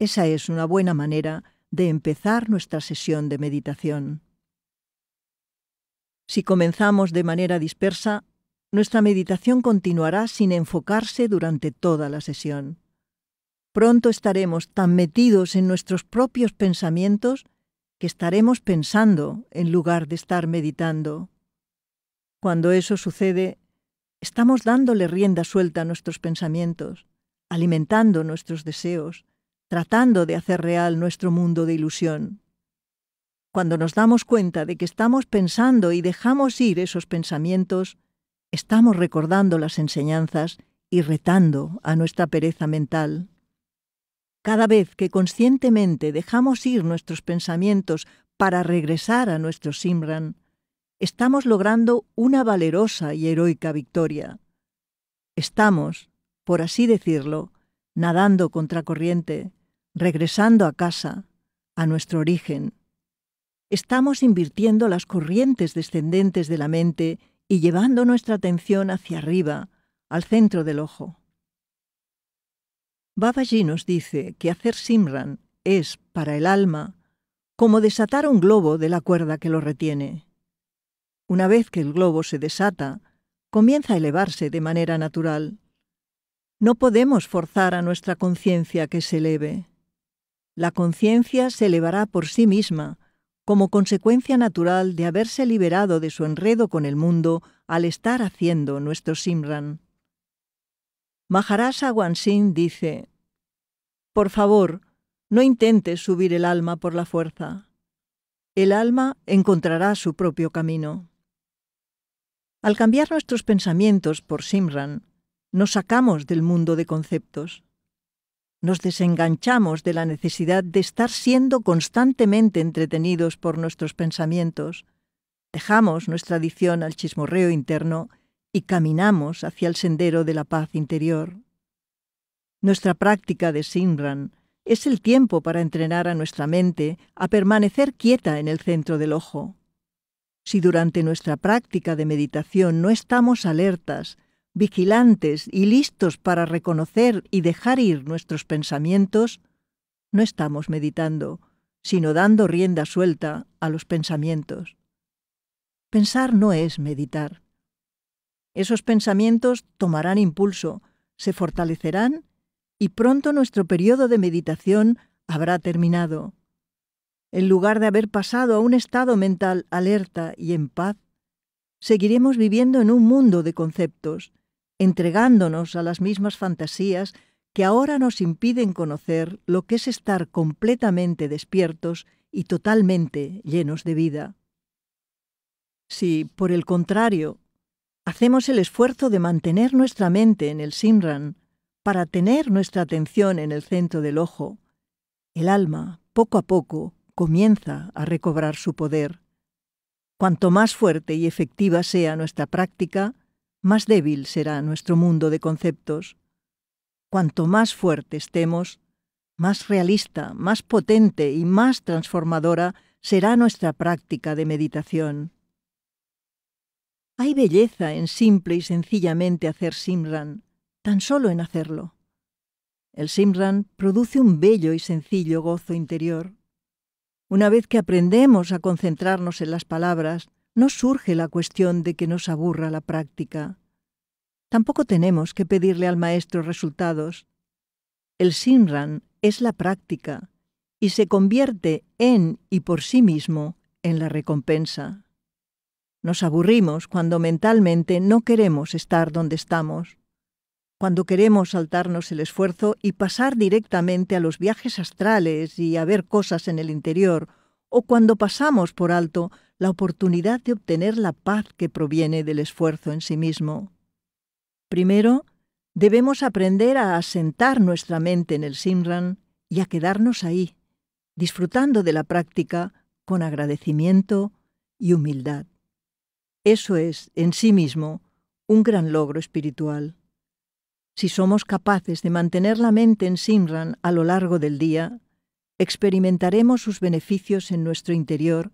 Esa es una buena manera de empezar nuestra sesión de meditación. Si comenzamos de manera dispersa, nuestra meditación continuará sin enfocarse durante toda la sesión. Pronto estaremos tan metidos en nuestros propios pensamientos que estaremos pensando en lugar de estar meditando. Cuando eso sucede, estamos dándole rienda suelta a nuestros pensamientos, alimentando nuestros deseos, tratando de hacer real nuestro mundo de ilusión. Cuando nos damos cuenta de que estamos pensando y dejamos ir esos pensamientos, estamos recordando las enseñanzas y retando a nuestra pereza mental. Cada vez que conscientemente dejamos ir nuestros pensamientos para regresar a nuestro Simran, estamos logrando una valerosa y heroica victoria. Estamos, por así decirlo, nadando contracorriente, regresando a casa, a nuestro origen. Estamos invirtiendo las corrientes descendentes de la mente y llevando nuestra atención hacia arriba, al centro del ojo. Babaji nos dice que hacer Simran es, para el alma, como desatar un globo de la cuerda que lo retiene. Una vez que el globo se desata, comienza a elevarse de manera natural. No podemos forzar a nuestra conciencia que se eleve. La conciencia se elevará por sí misma, como consecuencia natural de haberse liberado de su enredo con el mundo al estar haciendo nuestro Simran. Maharasa Wansin dice, Por favor, no intentes subir el alma por la fuerza. El alma encontrará su propio camino. Al cambiar nuestros pensamientos por Simran, nos sacamos del mundo de conceptos. Nos desenganchamos de la necesidad de estar siendo constantemente entretenidos por nuestros pensamientos. Dejamos nuestra adicción al chismorreo interno y caminamos hacia el sendero de la paz interior. Nuestra práctica de Simran es el tiempo para entrenar a nuestra mente a permanecer quieta en el centro del ojo. Si durante nuestra práctica de meditación no estamos alertas, vigilantes y listos para reconocer y dejar ir nuestros pensamientos, no estamos meditando, sino dando rienda suelta a los pensamientos. Pensar no es meditar. Esos pensamientos tomarán impulso, se fortalecerán y pronto nuestro periodo de meditación habrá terminado. En lugar de haber pasado a un estado mental alerta y en paz, seguiremos viviendo en un mundo de conceptos, entregándonos a las mismas fantasías que ahora nos impiden conocer lo que es estar completamente despiertos y totalmente llenos de vida. Si, por el contrario, hacemos el esfuerzo de mantener nuestra mente en el Simran para tener nuestra atención en el centro del ojo, el alma, poco a poco, comienza a recobrar su poder. Cuanto más fuerte y efectiva sea nuestra práctica, más débil será nuestro mundo de conceptos. Cuanto más fuerte estemos, más realista, más potente y más transformadora será nuestra práctica de meditación. Hay belleza en simple y sencillamente hacer Simran, tan solo en hacerlo. El Simran produce un bello y sencillo gozo interior. Una vez que aprendemos a concentrarnos en las palabras, no surge la cuestión de que nos aburra la práctica. Tampoco tenemos que pedirle al maestro resultados. El Simran es la práctica y se convierte en y por sí mismo en la recompensa. Nos aburrimos cuando mentalmente no queremos estar donde estamos, cuando queremos saltarnos el esfuerzo y pasar directamente a los viajes astrales y a ver cosas en el interior, o cuando pasamos por alto la oportunidad de obtener la paz que proviene del esfuerzo en sí mismo. Primero, debemos aprender a asentar nuestra mente en el Simran y a quedarnos ahí, disfrutando de la práctica con agradecimiento y humildad. Eso es, en sí mismo, un gran logro espiritual. Si somos capaces de mantener la mente en Simran a lo largo del día, experimentaremos sus beneficios en nuestro interior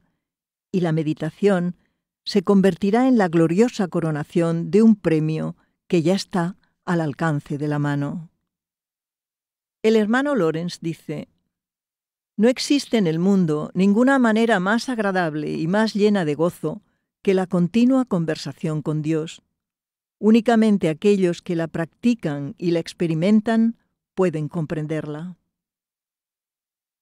y la meditación se convertirá en la gloriosa coronación de un premio que ya está al alcance de la mano. El hermano Lorenz dice, No existe en el mundo ninguna manera más agradable y más llena de gozo que la continua conversación con Dios. Únicamente aquellos que la practican y la experimentan pueden comprenderla.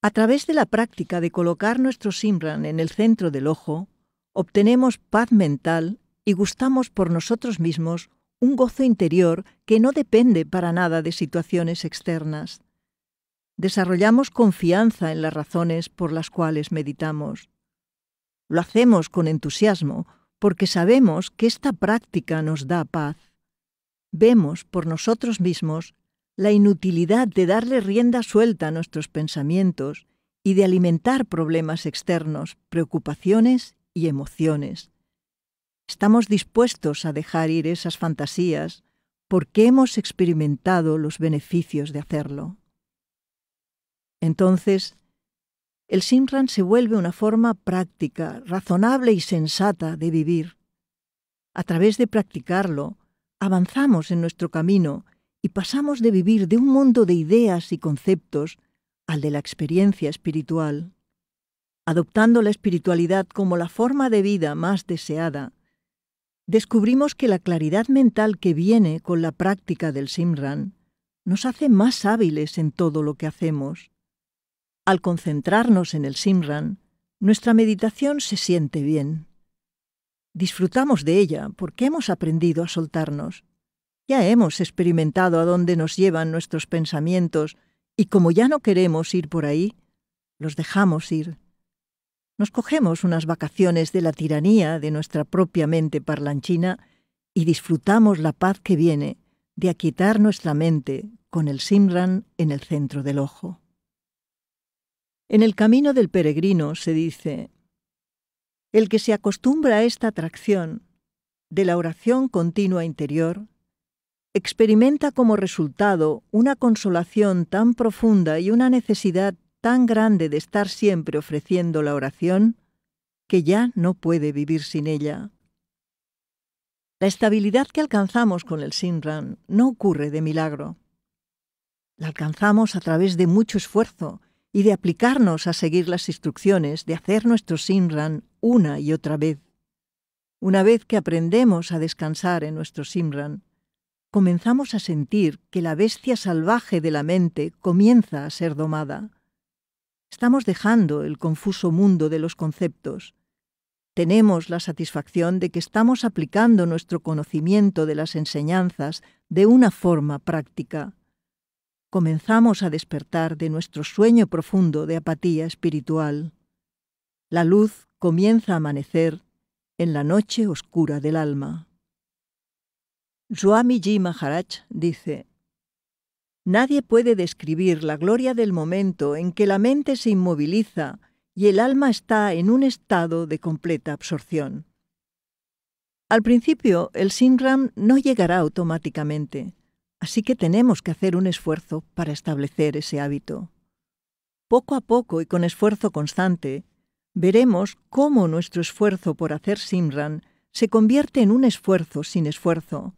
A través de la práctica de colocar nuestro Simran en el centro del ojo, obtenemos paz mental y gustamos por nosotros mismos un gozo interior que no depende para nada de situaciones externas. Desarrollamos confianza en las razones por las cuales meditamos. Lo hacemos con entusiasmo porque sabemos que esta práctica nos da paz. Vemos por nosotros mismos la inutilidad de darle rienda suelta a nuestros pensamientos y de alimentar problemas externos, preocupaciones y emociones. Estamos dispuestos a dejar ir esas fantasías porque hemos experimentado los beneficios de hacerlo. Entonces, el Simran se vuelve una forma práctica, razonable y sensata de vivir. A través de practicarlo, avanzamos en nuestro camino y pasamos de vivir de un mundo de ideas y conceptos al de la experiencia espiritual. Adoptando la espiritualidad como la forma de vida más deseada, descubrimos que la claridad mental que viene con la práctica del Simran nos hace más hábiles en todo lo que hacemos. Al concentrarnos en el Simran, nuestra meditación se siente bien. Disfrutamos de ella porque hemos aprendido a soltarnos. Ya hemos experimentado a dónde nos llevan nuestros pensamientos y como ya no queremos ir por ahí, los dejamos ir. Nos cogemos unas vacaciones de la tiranía de nuestra propia mente parlanchina y disfrutamos la paz que viene de aquietar nuestra mente con el Simran en el centro del ojo. En el camino del peregrino se dice, el que se acostumbra a esta atracción de la oración continua interior, experimenta como resultado una consolación tan profunda y una necesidad tan grande de estar siempre ofreciendo la oración que ya no puede vivir sin ella. La estabilidad que alcanzamos con el Sinran no ocurre de milagro. La alcanzamos a través de mucho esfuerzo y de aplicarnos a seguir las instrucciones, de hacer nuestro Simran una y otra vez. Una vez que aprendemos a descansar en nuestro Simran, comenzamos a sentir que la bestia salvaje de la mente comienza a ser domada. Estamos dejando el confuso mundo de los conceptos. Tenemos la satisfacción de que estamos aplicando nuestro conocimiento de las enseñanzas de una forma práctica comenzamos a despertar de nuestro sueño profundo de apatía espiritual. La luz comienza a amanecer en la noche oscura del alma. Swamiji Maharaj dice, Nadie puede describir la gloria del momento en que la mente se inmoviliza y el alma está en un estado de completa absorción. Al principio, el Sinram no llegará automáticamente, Así que tenemos que hacer un esfuerzo para establecer ese hábito. Poco a poco y con esfuerzo constante, veremos cómo nuestro esfuerzo por hacer Simran se convierte en un esfuerzo sin esfuerzo,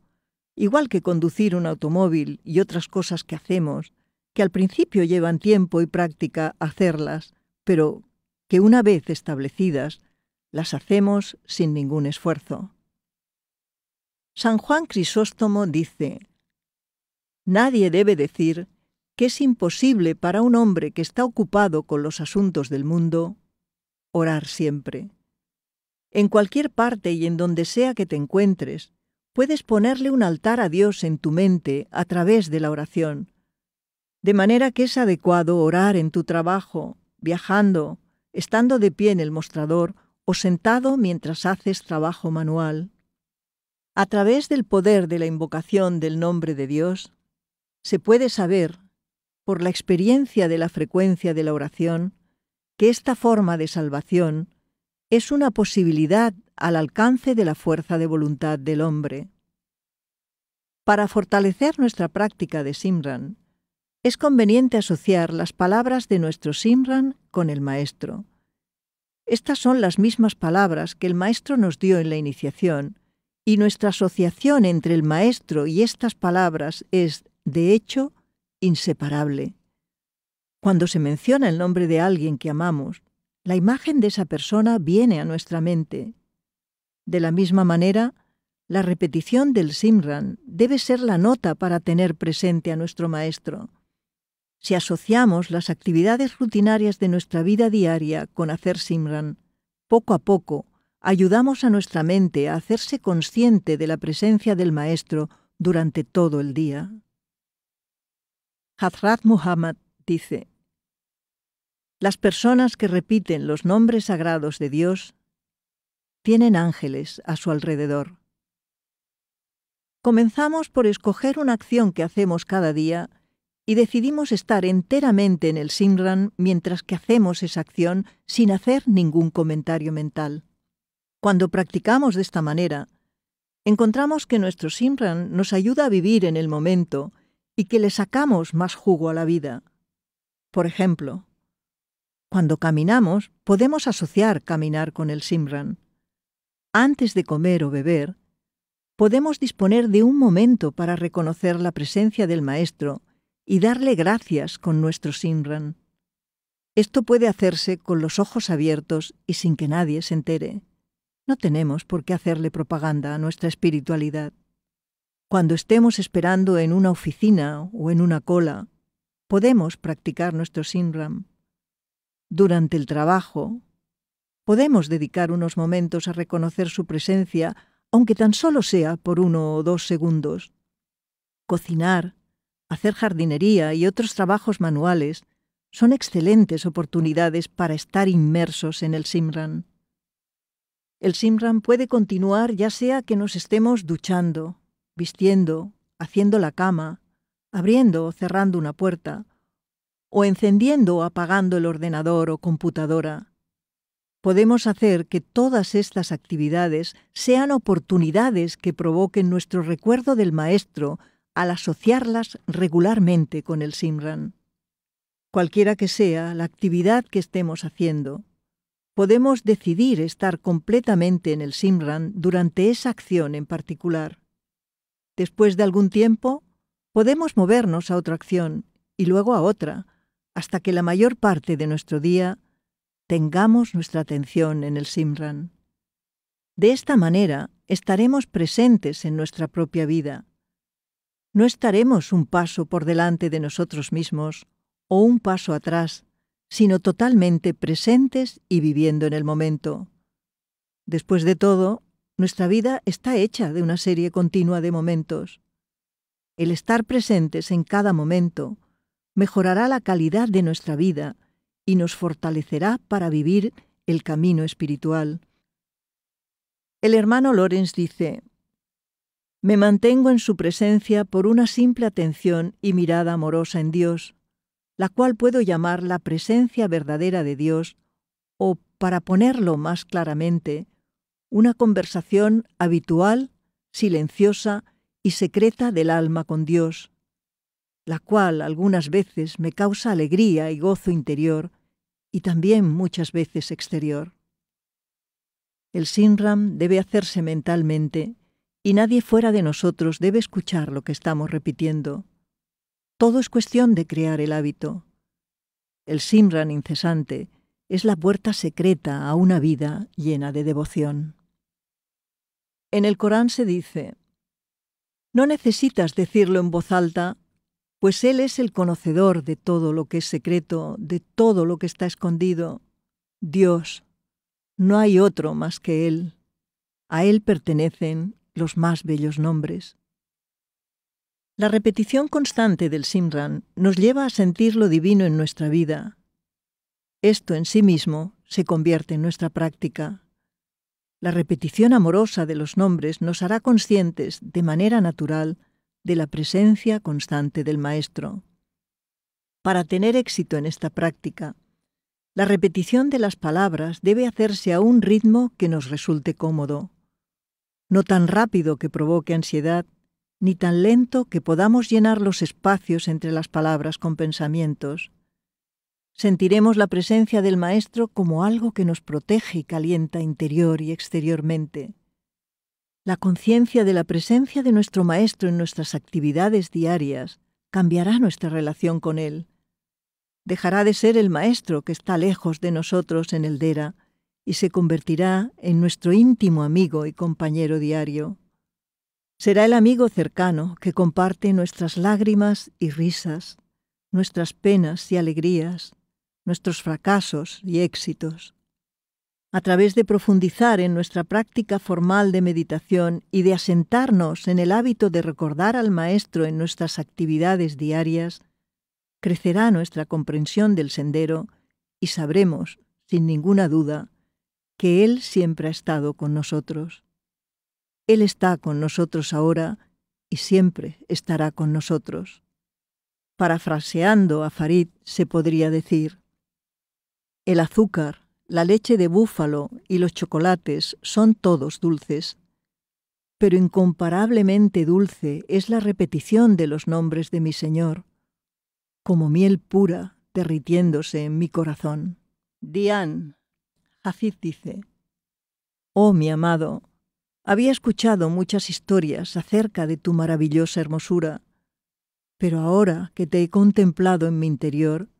igual que conducir un automóvil y otras cosas que hacemos, que al principio llevan tiempo y práctica hacerlas, pero que una vez establecidas, las hacemos sin ningún esfuerzo. San Juan Crisóstomo dice, Nadie debe decir que es imposible para un hombre que está ocupado con los asuntos del mundo orar siempre. En cualquier parte y en donde sea que te encuentres, puedes ponerle un altar a Dios en tu mente a través de la oración, de manera que es adecuado orar en tu trabajo, viajando, estando de pie en el mostrador o sentado mientras haces trabajo manual. A través del poder de la invocación del nombre de Dios, se puede saber, por la experiencia de la frecuencia de la oración, que esta forma de salvación es una posibilidad al alcance de la fuerza de voluntad del hombre. Para fortalecer nuestra práctica de Simran, es conveniente asociar las palabras de nuestro Simran con el Maestro. Estas son las mismas palabras que el Maestro nos dio en la iniciación, y nuestra asociación entre el Maestro y estas palabras es, de hecho, inseparable. Cuando se menciona el nombre de alguien que amamos, la imagen de esa persona viene a nuestra mente. De la misma manera, la repetición del Simran debe ser la nota para tener presente a nuestro Maestro. Si asociamos las actividades rutinarias de nuestra vida diaria con hacer Simran, poco a poco ayudamos a nuestra mente a hacerse consciente de la presencia del Maestro durante todo el día. Hazrat Muhammad dice, Las personas que repiten los nombres sagrados de Dios tienen ángeles a su alrededor. Comenzamos por escoger una acción que hacemos cada día y decidimos estar enteramente en el Simran mientras que hacemos esa acción sin hacer ningún comentario mental. Cuando practicamos de esta manera, encontramos que nuestro Simran nos ayuda a vivir en el momento y que le sacamos más jugo a la vida. Por ejemplo, cuando caminamos podemos asociar caminar con el Simran. Antes de comer o beber, podemos disponer de un momento para reconocer la presencia del Maestro y darle gracias con nuestro Simran. Esto puede hacerse con los ojos abiertos y sin que nadie se entere. No tenemos por qué hacerle propaganda a nuestra espiritualidad. Cuando estemos esperando en una oficina o en una cola, podemos practicar nuestro Simram. Durante el trabajo, podemos dedicar unos momentos a reconocer su presencia, aunque tan solo sea por uno o dos segundos. Cocinar, hacer jardinería y otros trabajos manuales son excelentes oportunidades para estar inmersos en el Simran. El Simran puede continuar ya sea que nos estemos duchando, vistiendo, haciendo la cama, abriendo o cerrando una puerta, o encendiendo o apagando el ordenador o computadora. Podemos hacer que todas estas actividades sean oportunidades que provoquen nuestro recuerdo del maestro al asociarlas regularmente con el Simran. Cualquiera que sea la actividad que estemos haciendo, podemos decidir estar completamente en el Simran durante esa acción en particular. Después de algún tiempo, podemos movernos a otra acción y luego a otra, hasta que la mayor parte de nuestro día tengamos nuestra atención en el Simran. De esta manera estaremos presentes en nuestra propia vida. No estaremos un paso por delante de nosotros mismos o un paso atrás, sino totalmente presentes y viviendo en el momento. Después de todo, nuestra vida está hecha de una serie continua de momentos. El estar presentes en cada momento mejorará la calidad de nuestra vida y nos fortalecerá para vivir el camino espiritual. El hermano Lorenz dice, Me mantengo en su presencia por una simple atención y mirada amorosa en Dios, la cual puedo llamar la presencia verdadera de Dios, o, para ponerlo más claramente, una conversación habitual, silenciosa y secreta del alma con Dios, la cual algunas veces me causa alegría y gozo interior y también muchas veces exterior. El Sinram debe hacerse mentalmente y nadie fuera de nosotros debe escuchar lo que estamos repitiendo. Todo es cuestión de crear el hábito. El Simran incesante es la puerta secreta a una vida llena de devoción. En el Corán se dice, no necesitas decirlo en voz alta, pues Él es el conocedor de todo lo que es secreto, de todo lo que está escondido. Dios, no hay otro más que Él. A Él pertenecen los más bellos nombres. La repetición constante del Simran nos lleva a sentir lo divino en nuestra vida. Esto en sí mismo se convierte en nuestra práctica. La repetición amorosa de los nombres nos hará conscientes, de manera natural, de la presencia constante del Maestro. Para tener éxito en esta práctica, la repetición de las palabras debe hacerse a un ritmo que nos resulte cómodo, no tan rápido que provoque ansiedad, ni tan lento que podamos llenar los espacios entre las palabras con pensamientos, sentiremos la presencia del Maestro como algo que nos protege y calienta interior y exteriormente. La conciencia de la presencia de nuestro Maestro en nuestras actividades diarias cambiará nuestra relación con Él. Dejará de ser el Maestro que está lejos de nosotros en el Dera y se convertirá en nuestro íntimo amigo y compañero diario. Será el amigo cercano que comparte nuestras lágrimas y risas, nuestras penas y alegrías, nuestros fracasos y éxitos. A través de profundizar en nuestra práctica formal de meditación y de asentarnos en el hábito de recordar al Maestro en nuestras actividades diarias, crecerá nuestra comprensión del sendero y sabremos, sin ninguna duda, que Él siempre ha estado con nosotros. Él está con nosotros ahora y siempre estará con nosotros. Parafraseando a Farid, se podría decir, el azúcar, la leche de búfalo y los chocolates son todos dulces, pero incomparablemente dulce es la repetición de los nombres de mi Señor, como miel pura derritiéndose en mi corazón. Dian, Hafiz dice, Oh mi amado, había escuchado muchas historias acerca de tu maravillosa hermosura, pero ahora que te he contemplado en mi interior,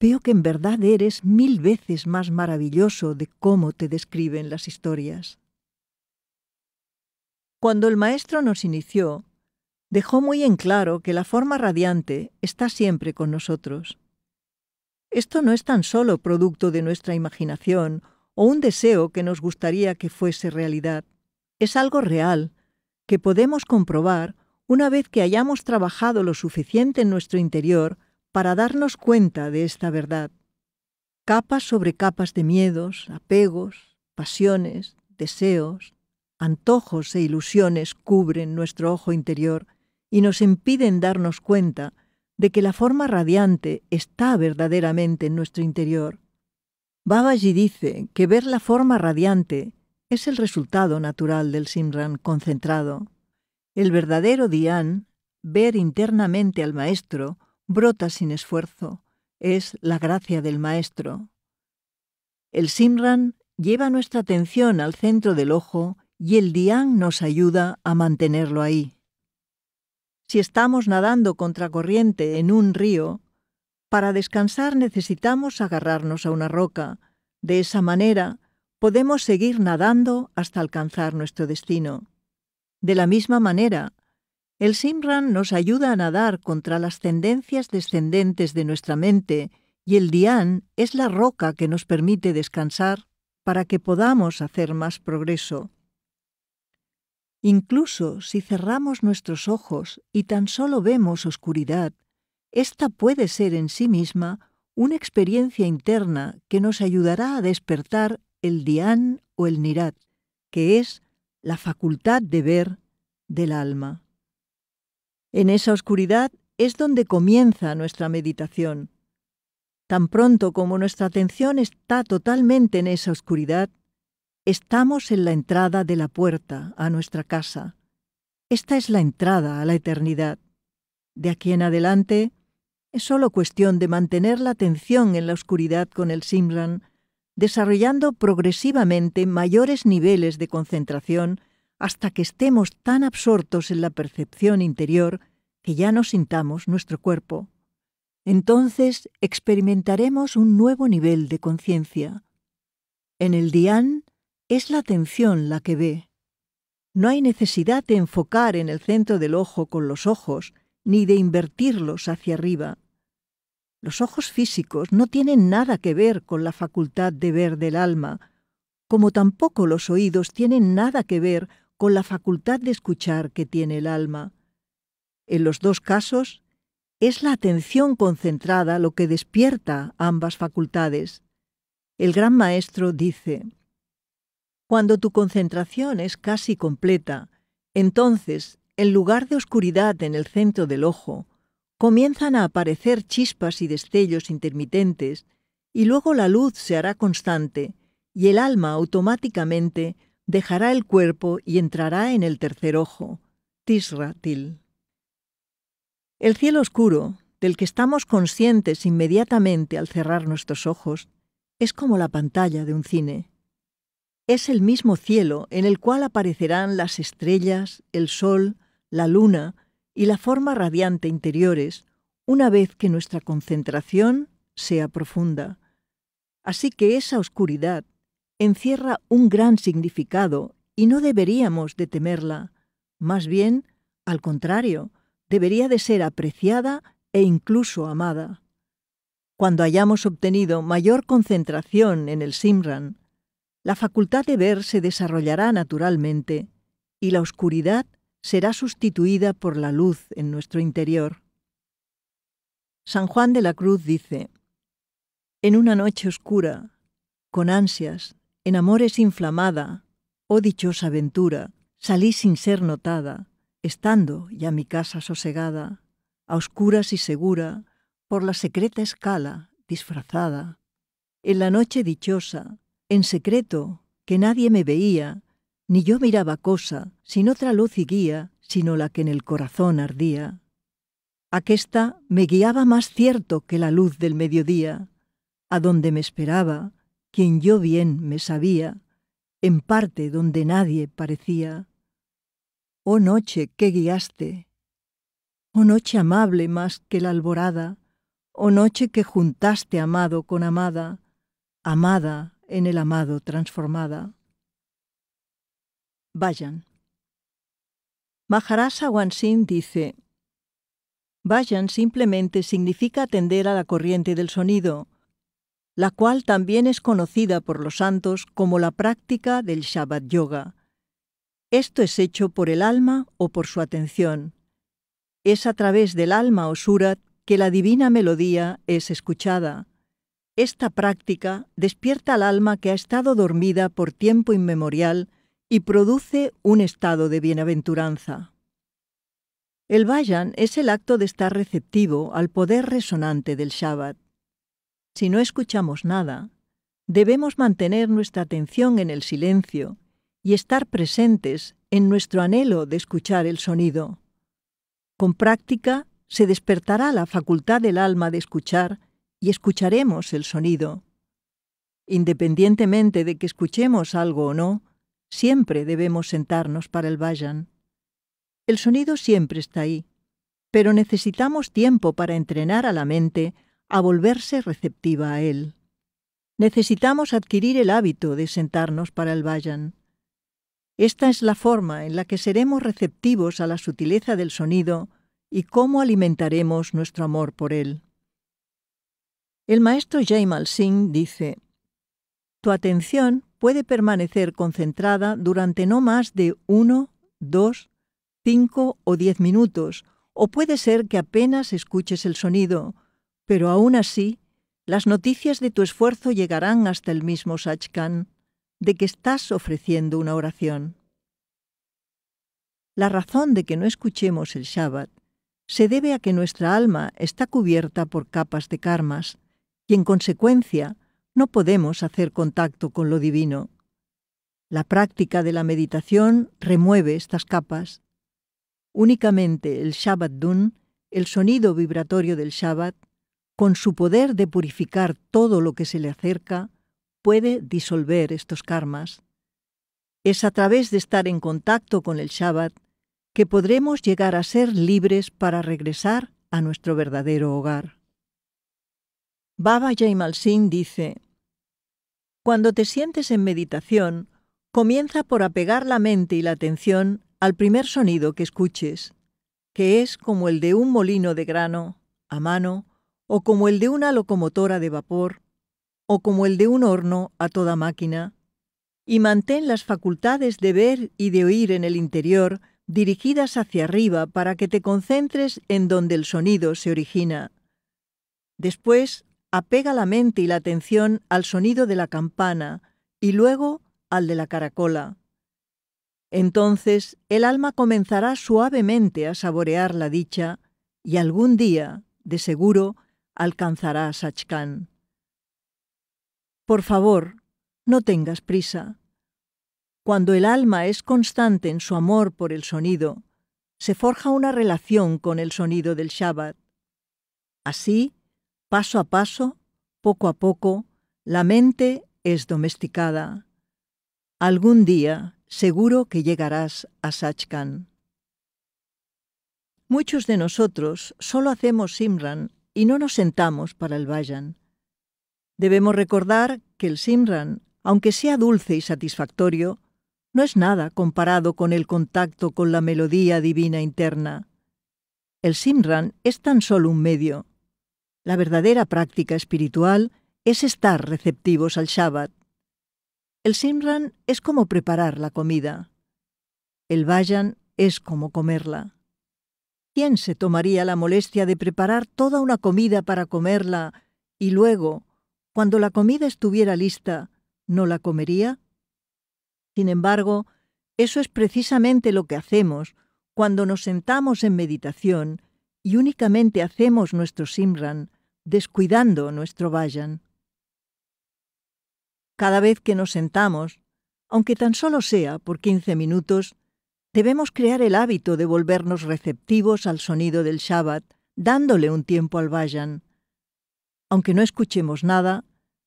veo que en verdad eres mil veces más maravilloso de cómo te describen las historias. Cuando el maestro nos inició, dejó muy en claro que la forma radiante está siempre con nosotros. Esto no es tan solo producto de nuestra imaginación o un deseo que nos gustaría que fuese realidad. Es algo real, que podemos comprobar una vez que hayamos trabajado lo suficiente en nuestro interior para darnos cuenta de esta verdad. Capas sobre capas de miedos, apegos, pasiones, deseos, antojos e ilusiones cubren nuestro ojo interior y nos impiden darnos cuenta de que la forma radiante está verdaderamente en nuestro interior. Babaji dice que ver la forma radiante es el resultado natural del Simran concentrado. El verdadero dian, ver internamente al Maestro, brota sin esfuerzo, es la gracia del Maestro. El Simran lleva nuestra atención al centro del ojo y el Dian nos ayuda a mantenerlo ahí. Si estamos nadando contracorriente en un río, para descansar necesitamos agarrarnos a una roca. De esa manera podemos seguir nadando hasta alcanzar nuestro destino. De la misma manera, el Simran nos ayuda a nadar contra las tendencias descendentes de nuestra mente y el Dian es la roca que nos permite descansar para que podamos hacer más progreso. Incluso si cerramos nuestros ojos y tan solo vemos oscuridad, esta puede ser en sí misma una experiencia interna que nos ayudará a despertar el Dian o el nirat, que es la facultad de ver del alma. En esa oscuridad es donde comienza nuestra meditación. Tan pronto como nuestra atención está totalmente en esa oscuridad, estamos en la entrada de la puerta a nuestra casa. Esta es la entrada a la eternidad. De aquí en adelante, es solo cuestión de mantener la atención en la oscuridad con el Simran, desarrollando progresivamente mayores niveles de concentración hasta que estemos tan absortos en la percepción interior que ya no sintamos nuestro cuerpo. Entonces experimentaremos un nuevo nivel de conciencia. En el dián es la atención la que ve. No hay necesidad de enfocar en el centro del ojo con los ojos, ni de invertirlos hacia arriba. Los ojos físicos no tienen nada que ver con la facultad de ver del alma, como tampoco los oídos tienen nada que ver con la facultad de escuchar que tiene el alma. En los dos casos, es la atención concentrada lo que despierta ambas facultades. El gran maestro dice, Cuando tu concentración es casi completa, entonces, en lugar de oscuridad en el centro del ojo, comienzan a aparecer chispas y destellos intermitentes, y luego la luz se hará constante, y el alma automáticamente dejará el cuerpo y entrará en el tercer ojo, Tisratil. El cielo oscuro, del que estamos conscientes inmediatamente al cerrar nuestros ojos, es como la pantalla de un cine. Es el mismo cielo en el cual aparecerán las estrellas, el sol, la luna y la forma radiante interiores una vez que nuestra concentración sea profunda. Así que esa oscuridad encierra un gran significado y no deberíamos de temerla. Más bien, al contrario, debería de ser apreciada e incluso amada. Cuando hayamos obtenido mayor concentración en el Simran, la facultad de ver se desarrollará naturalmente y la oscuridad será sustituida por la luz en nuestro interior. San Juan de la Cruz dice, En una noche oscura, con ansias, en amores inflamada, oh dichosa aventura, salí sin ser notada, estando ya mi casa sosegada, a oscuras y segura, por la secreta escala, disfrazada. En la noche dichosa, en secreto, que nadie me veía, ni yo miraba cosa, sin otra luz y guía, sino la que en el corazón ardía. Aquesta me guiaba más cierto que la luz del mediodía, a donde me esperaba, quien yo bien me sabía, en parte donde nadie parecía. Oh noche que guiaste, oh noche amable más que la alborada, oh noche que juntaste amado con amada, amada en el amado transformada. Vayan. Maharasa Wansin dice, Vayan simplemente significa atender a la corriente del sonido, la cual también es conocida por los santos como la práctica del Shabbat Yoga. Esto es hecho por el alma o por su atención. Es a través del alma o surat que la divina melodía es escuchada. Esta práctica despierta al alma que ha estado dormida por tiempo inmemorial y produce un estado de bienaventuranza. El Bayan es el acto de estar receptivo al poder resonante del Shabbat si no escuchamos nada, debemos mantener nuestra atención en el silencio y estar presentes en nuestro anhelo de escuchar el sonido. Con práctica se despertará la facultad del alma de escuchar y escucharemos el sonido. Independientemente de que escuchemos algo o no, siempre debemos sentarnos para el vayan. El sonido siempre está ahí, pero necesitamos tiempo para entrenar a la mente a volverse receptiva a él. Necesitamos adquirir el hábito de sentarnos para el vayan. Esta es la forma en la que seremos receptivos a la sutileza del sonido y cómo alimentaremos nuestro amor por él. El maestro Jaimal Singh dice, Tu atención puede permanecer concentrada durante no más de uno, dos, cinco o diez minutos, o puede ser que apenas escuches el sonido, pero aún así, las noticias de tu esfuerzo llegarán hasta el mismo Sachkan, de que estás ofreciendo una oración. La razón de que no escuchemos el Shabbat se debe a que nuestra alma está cubierta por capas de karmas y en consecuencia no podemos hacer contacto con lo divino. La práctica de la meditación remueve estas capas. Únicamente el Shabbat Dun, el sonido vibratorio del Shabbat, con su poder de purificar todo lo que se le acerca, puede disolver estos karmas. Es a través de estar en contacto con el Shabbat que podremos llegar a ser libres para regresar a nuestro verdadero hogar. Baba Jaimal dice, Cuando te sientes en meditación, comienza por apegar la mente y la atención al primer sonido que escuches, que es como el de un molino de grano, a mano, o como el de una locomotora de vapor, o como el de un horno a toda máquina, y mantén las facultades de ver y de oír en el interior dirigidas hacia arriba para que te concentres en donde el sonido se origina. Después, apega la mente y la atención al sonido de la campana y luego al de la caracola. Entonces el alma comenzará suavemente a saborear la dicha y algún día, de seguro, alcanzará a Por favor, no tengas prisa. Cuando el alma es constante en su amor por el sonido, se forja una relación con el sonido del Shabbat. Así, paso a paso, poco a poco, la mente es domesticada. Algún día, seguro que llegarás a Sachkan. Muchos de nosotros solo hacemos Simran y no nos sentamos para el Bayan. Debemos recordar que el Simran, aunque sea dulce y satisfactorio, no es nada comparado con el contacto con la melodía divina interna. El Simran es tan solo un medio. La verdadera práctica espiritual es estar receptivos al Shabbat. El Simran es como preparar la comida. El Bayan es como comerla. ¿Quién se tomaría la molestia de preparar toda una comida para comerla y luego, cuando la comida estuviera lista, no la comería? Sin embargo, eso es precisamente lo que hacemos cuando nos sentamos en meditación y únicamente hacemos nuestro simran, descuidando nuestro vayan. Cada vez que nos sentamos, aunque tan solo sea por 15 minutos, Debemos crear el hábito de volvernos receptivos al sonido del Shabbat, dándole un tiempo al Bayan. Aunque no escuchemos nada,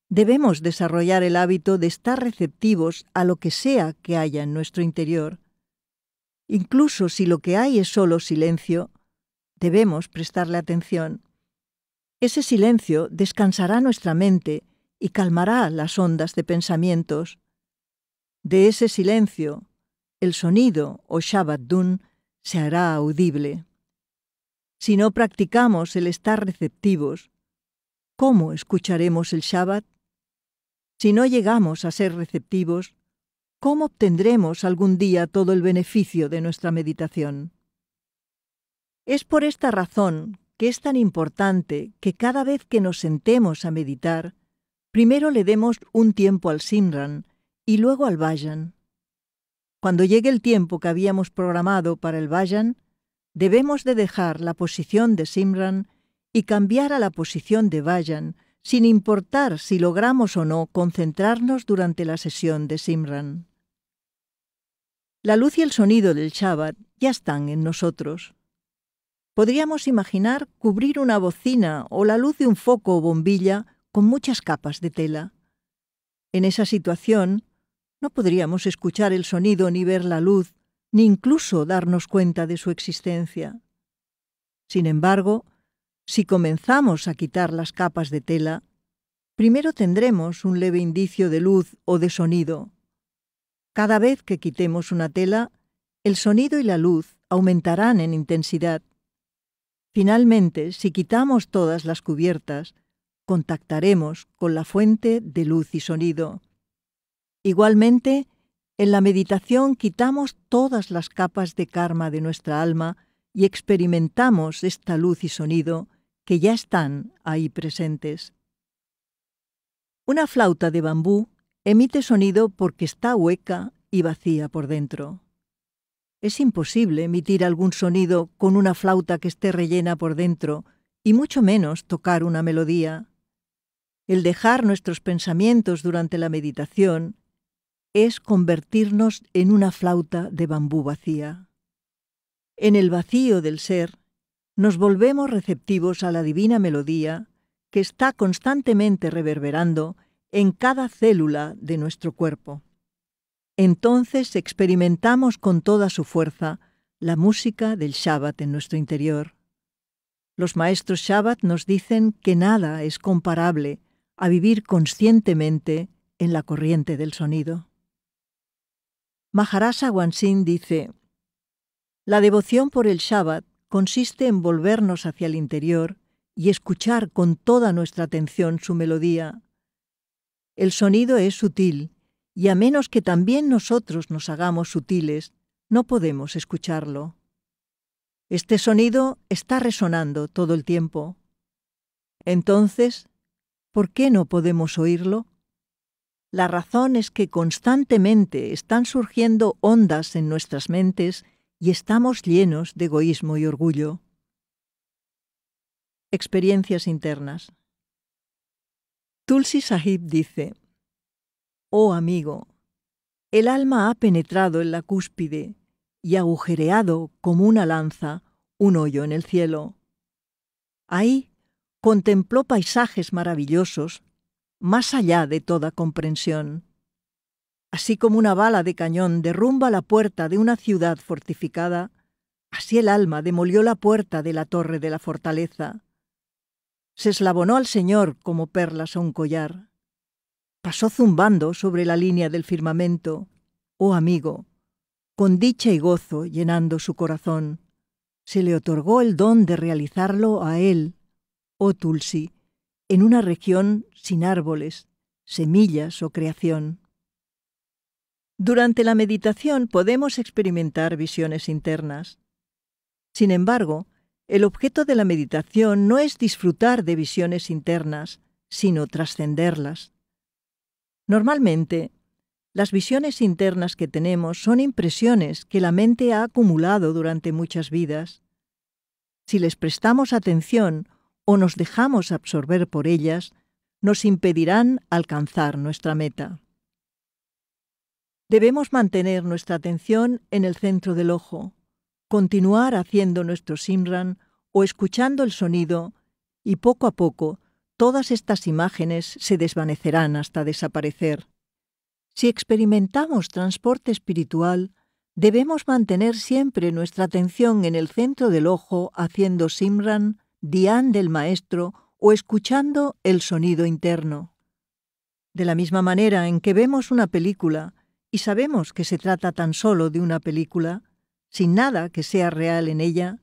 debemos desarrollar el hábito de estar receptivos a lo que sea que haya en nuestro interior. Incluso si lo que hay es solo silencio, debemos prestarle atención. Ese silencio descansará nuestra mente y calmará las ondas de pensamientos. De ese silencio, el sonido o Shabbat Dun se hará audible. Si no practicamos el estar receptivos, ¿cómo escucharemos el Shabbat? Si no llegamos a ser receptivos, ¿cómo obtendremos algún día todo el beneficio de nuestra meditación? Es por esta razón que es tan importante que cada vez que nos sentemos a meditar, primero le demos un tiempo al Simran y luego al Vayan. Cuando llegue el tiempo que habíamos programado para el Bayan, debemos de dejar la posición de Simran y cambiar a la posición de Bayan, sin importar si logramos o no concentrarnos durante la sesión de Simran. La luz y el sonido del Shabbat ya están en nosotros. Podríamos imaginar cubrir una bocina o la luz de un foco o bombilla con muchas capas de tela. En esa situación, no podríamos escuchar el sonido ni ver la luz, ni incluso darnos cuenta de su existencia. Sin embargo, si comenzamos a quitar las capas de tela, primero tendremos un leve indicio de luz o de sonido. Cada vez que quitemos una tela, el sonido y la luz aumentarán en intensidad. Finalmente, si quitamos todas las cubiertas, contactaremos con la fuente de luz y sonido. Igualmente, en la meditación quitamos todas las capas de karma de nuestra alma y experimentamos esta luz y sonido que ya están ahí presentes. Una flauta de bambú emite sonido porque está hueca y vacía por dentro. Es imposible emitir algún sonido con una flauta que esté rellena por dentro, y mucho menos tocar una melodía. El dejar nuestros pensamientos durante la meditación es convertirnos en una flauta de bambú vacía. En el vacío del ser, nos volvemos receptivos a la divina melodía que está constantemente reverberando en cada célula de nuestro cuerpo. Entonces experimentamos con toda su fuerza la música del Shabbat en nuestro interior. Los maestros Shabbat nos dicen que nada es comparable a vivir conscientemente en la corriente del sonido. Maharasa Wansin dice, La devoción por el Shabbat consiste en volvernos hacia el interior y escuchar con toda nuestra atención su melodía. El sonido es sutil, y a menos que también nosotros nos hagamos sutiles, no podemos escucharlo. Este sonido está resonando todo el tiempo. Entonces, ¿por qué no podemos oírlo? La razón es que constantemente están surgiendo ondas en nuestras mentes y estamos llenos de egoísmo y orgullo. Experiencias internas. Tulsi Sahib dice, Oh amigo, el alma ha penetrado en la cúspide y agujereado como una lanza un hoyo en el cielo. Ahí contempló paisajes maravillosos más allá de toda comprensión. Así como una bala de cañón derrumba la puerta de una ciudad fortificada, así el alma demolió la puerta de la torre de la fortaleza. Se eslabonó al Señor como perlas a un collar. Pasó zumbando sobre la línea del firmamento, oh amigo, con dicha y gozo llenando su corazón. Se le otorgó el don de realizarlo a él, oh Tulsi, en una región sin árboles, semillas o creación. Durante la meditación podemos experimentar visiones internas. Sin embargo, el objeto de la meditación no es disfrutar de visiones internas, sino trascenderlas. Normalmente, las visiones internas que tenemos son impresiones que la mente ha acumulado durante muchas vidas. Si les prestamos atención o nos dejamos absorber por ellas, nos impedirán alcanzar nuestra meta. Debemos mantener nuestra atención en el centro del ojo, continuar haciendo nuestro simran o escuchando el sonido, y poco a poco todas estas imágenes se desvanecerán hasta desaparecer. Si experimentamos transporte espiritual, debemos mantener siempre nuestra atención en el centro del ojo haciendo simran dián del maestro o escuchando el sonido interno. De la misma manera en que vemos una película y sabemos que se trata tan solo de una película, sin nada que sea real en ella,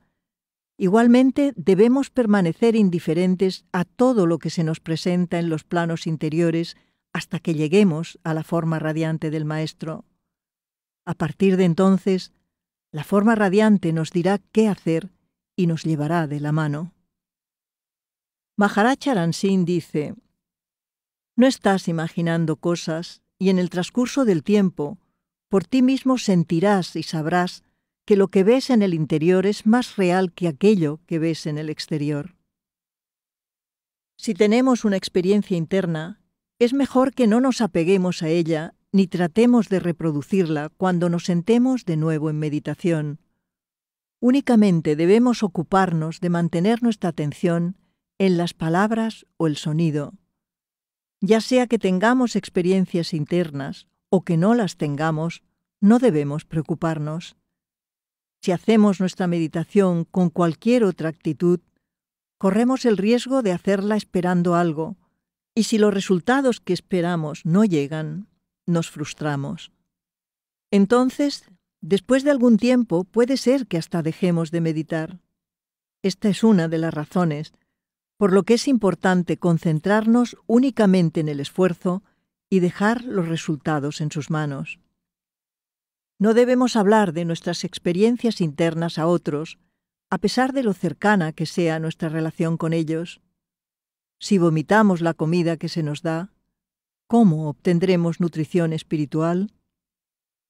igualmente debemos permanecer indiferentes a todo lo que se nos presenta en los planos interiores hasta que lleguemos a la forma radiante del Maestro. A partir de entonces, la forma radiante nos dirá qué hacer y nos llevará de la mano. Maharaj dice, No estás imaginando cosas y en el transcurso del tiempo, por ti mismo sentirás y sabrás que lo que ves en el interior es más real que aquello que ves en el exterior. Si tenemos una experiencia interna, es mejor que no nos apeguemos a ella ni tratemos de reproducirla cuando nos sentemos de nuevo en meditación. Únicamente debemos ocuparnos de mantener nuestra atención en las palabras o el sonido. Ya sea que tengamos experiencias internas o que no las tengamos, no debemos preocuparnos. Si hacemos nuestra meditación con cualquier otra actitud, corremos el riesgo de hacerla esperando algo, y si los resultados que esperamos no llegan, nos frustramos. Entonces, después de algún tiempo, puede ser que hasta dejemos de meditar. Esta es una de las razones por lo que es importante concentrarnos únicamente en el esfuerzo y dejar los resultados en sus manos. No debemos hablar de nuestras experiencias internas a otros, a pesar de lo cercana que sea nuestra relación con ellos. Si vomitamos la comida que se nos da, ¿cómo obtendremos nutrición espiritual?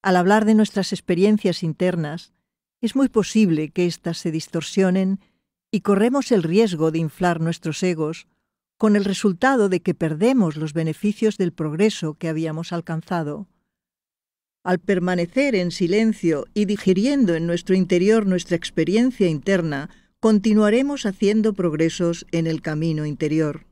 Al hablar de nuestras experiencias internas, es muy posible que éstas se distorsionen y corremos el riesgo de inflar nuestros egos, con el resultado de que perdemos los beneficios del progreso que habíamos alcanzado. Al permanecer en silencio y digiriendo en nuestro interior nuestra experiencia interna, continuaremos haciendo progresos en el camino interior.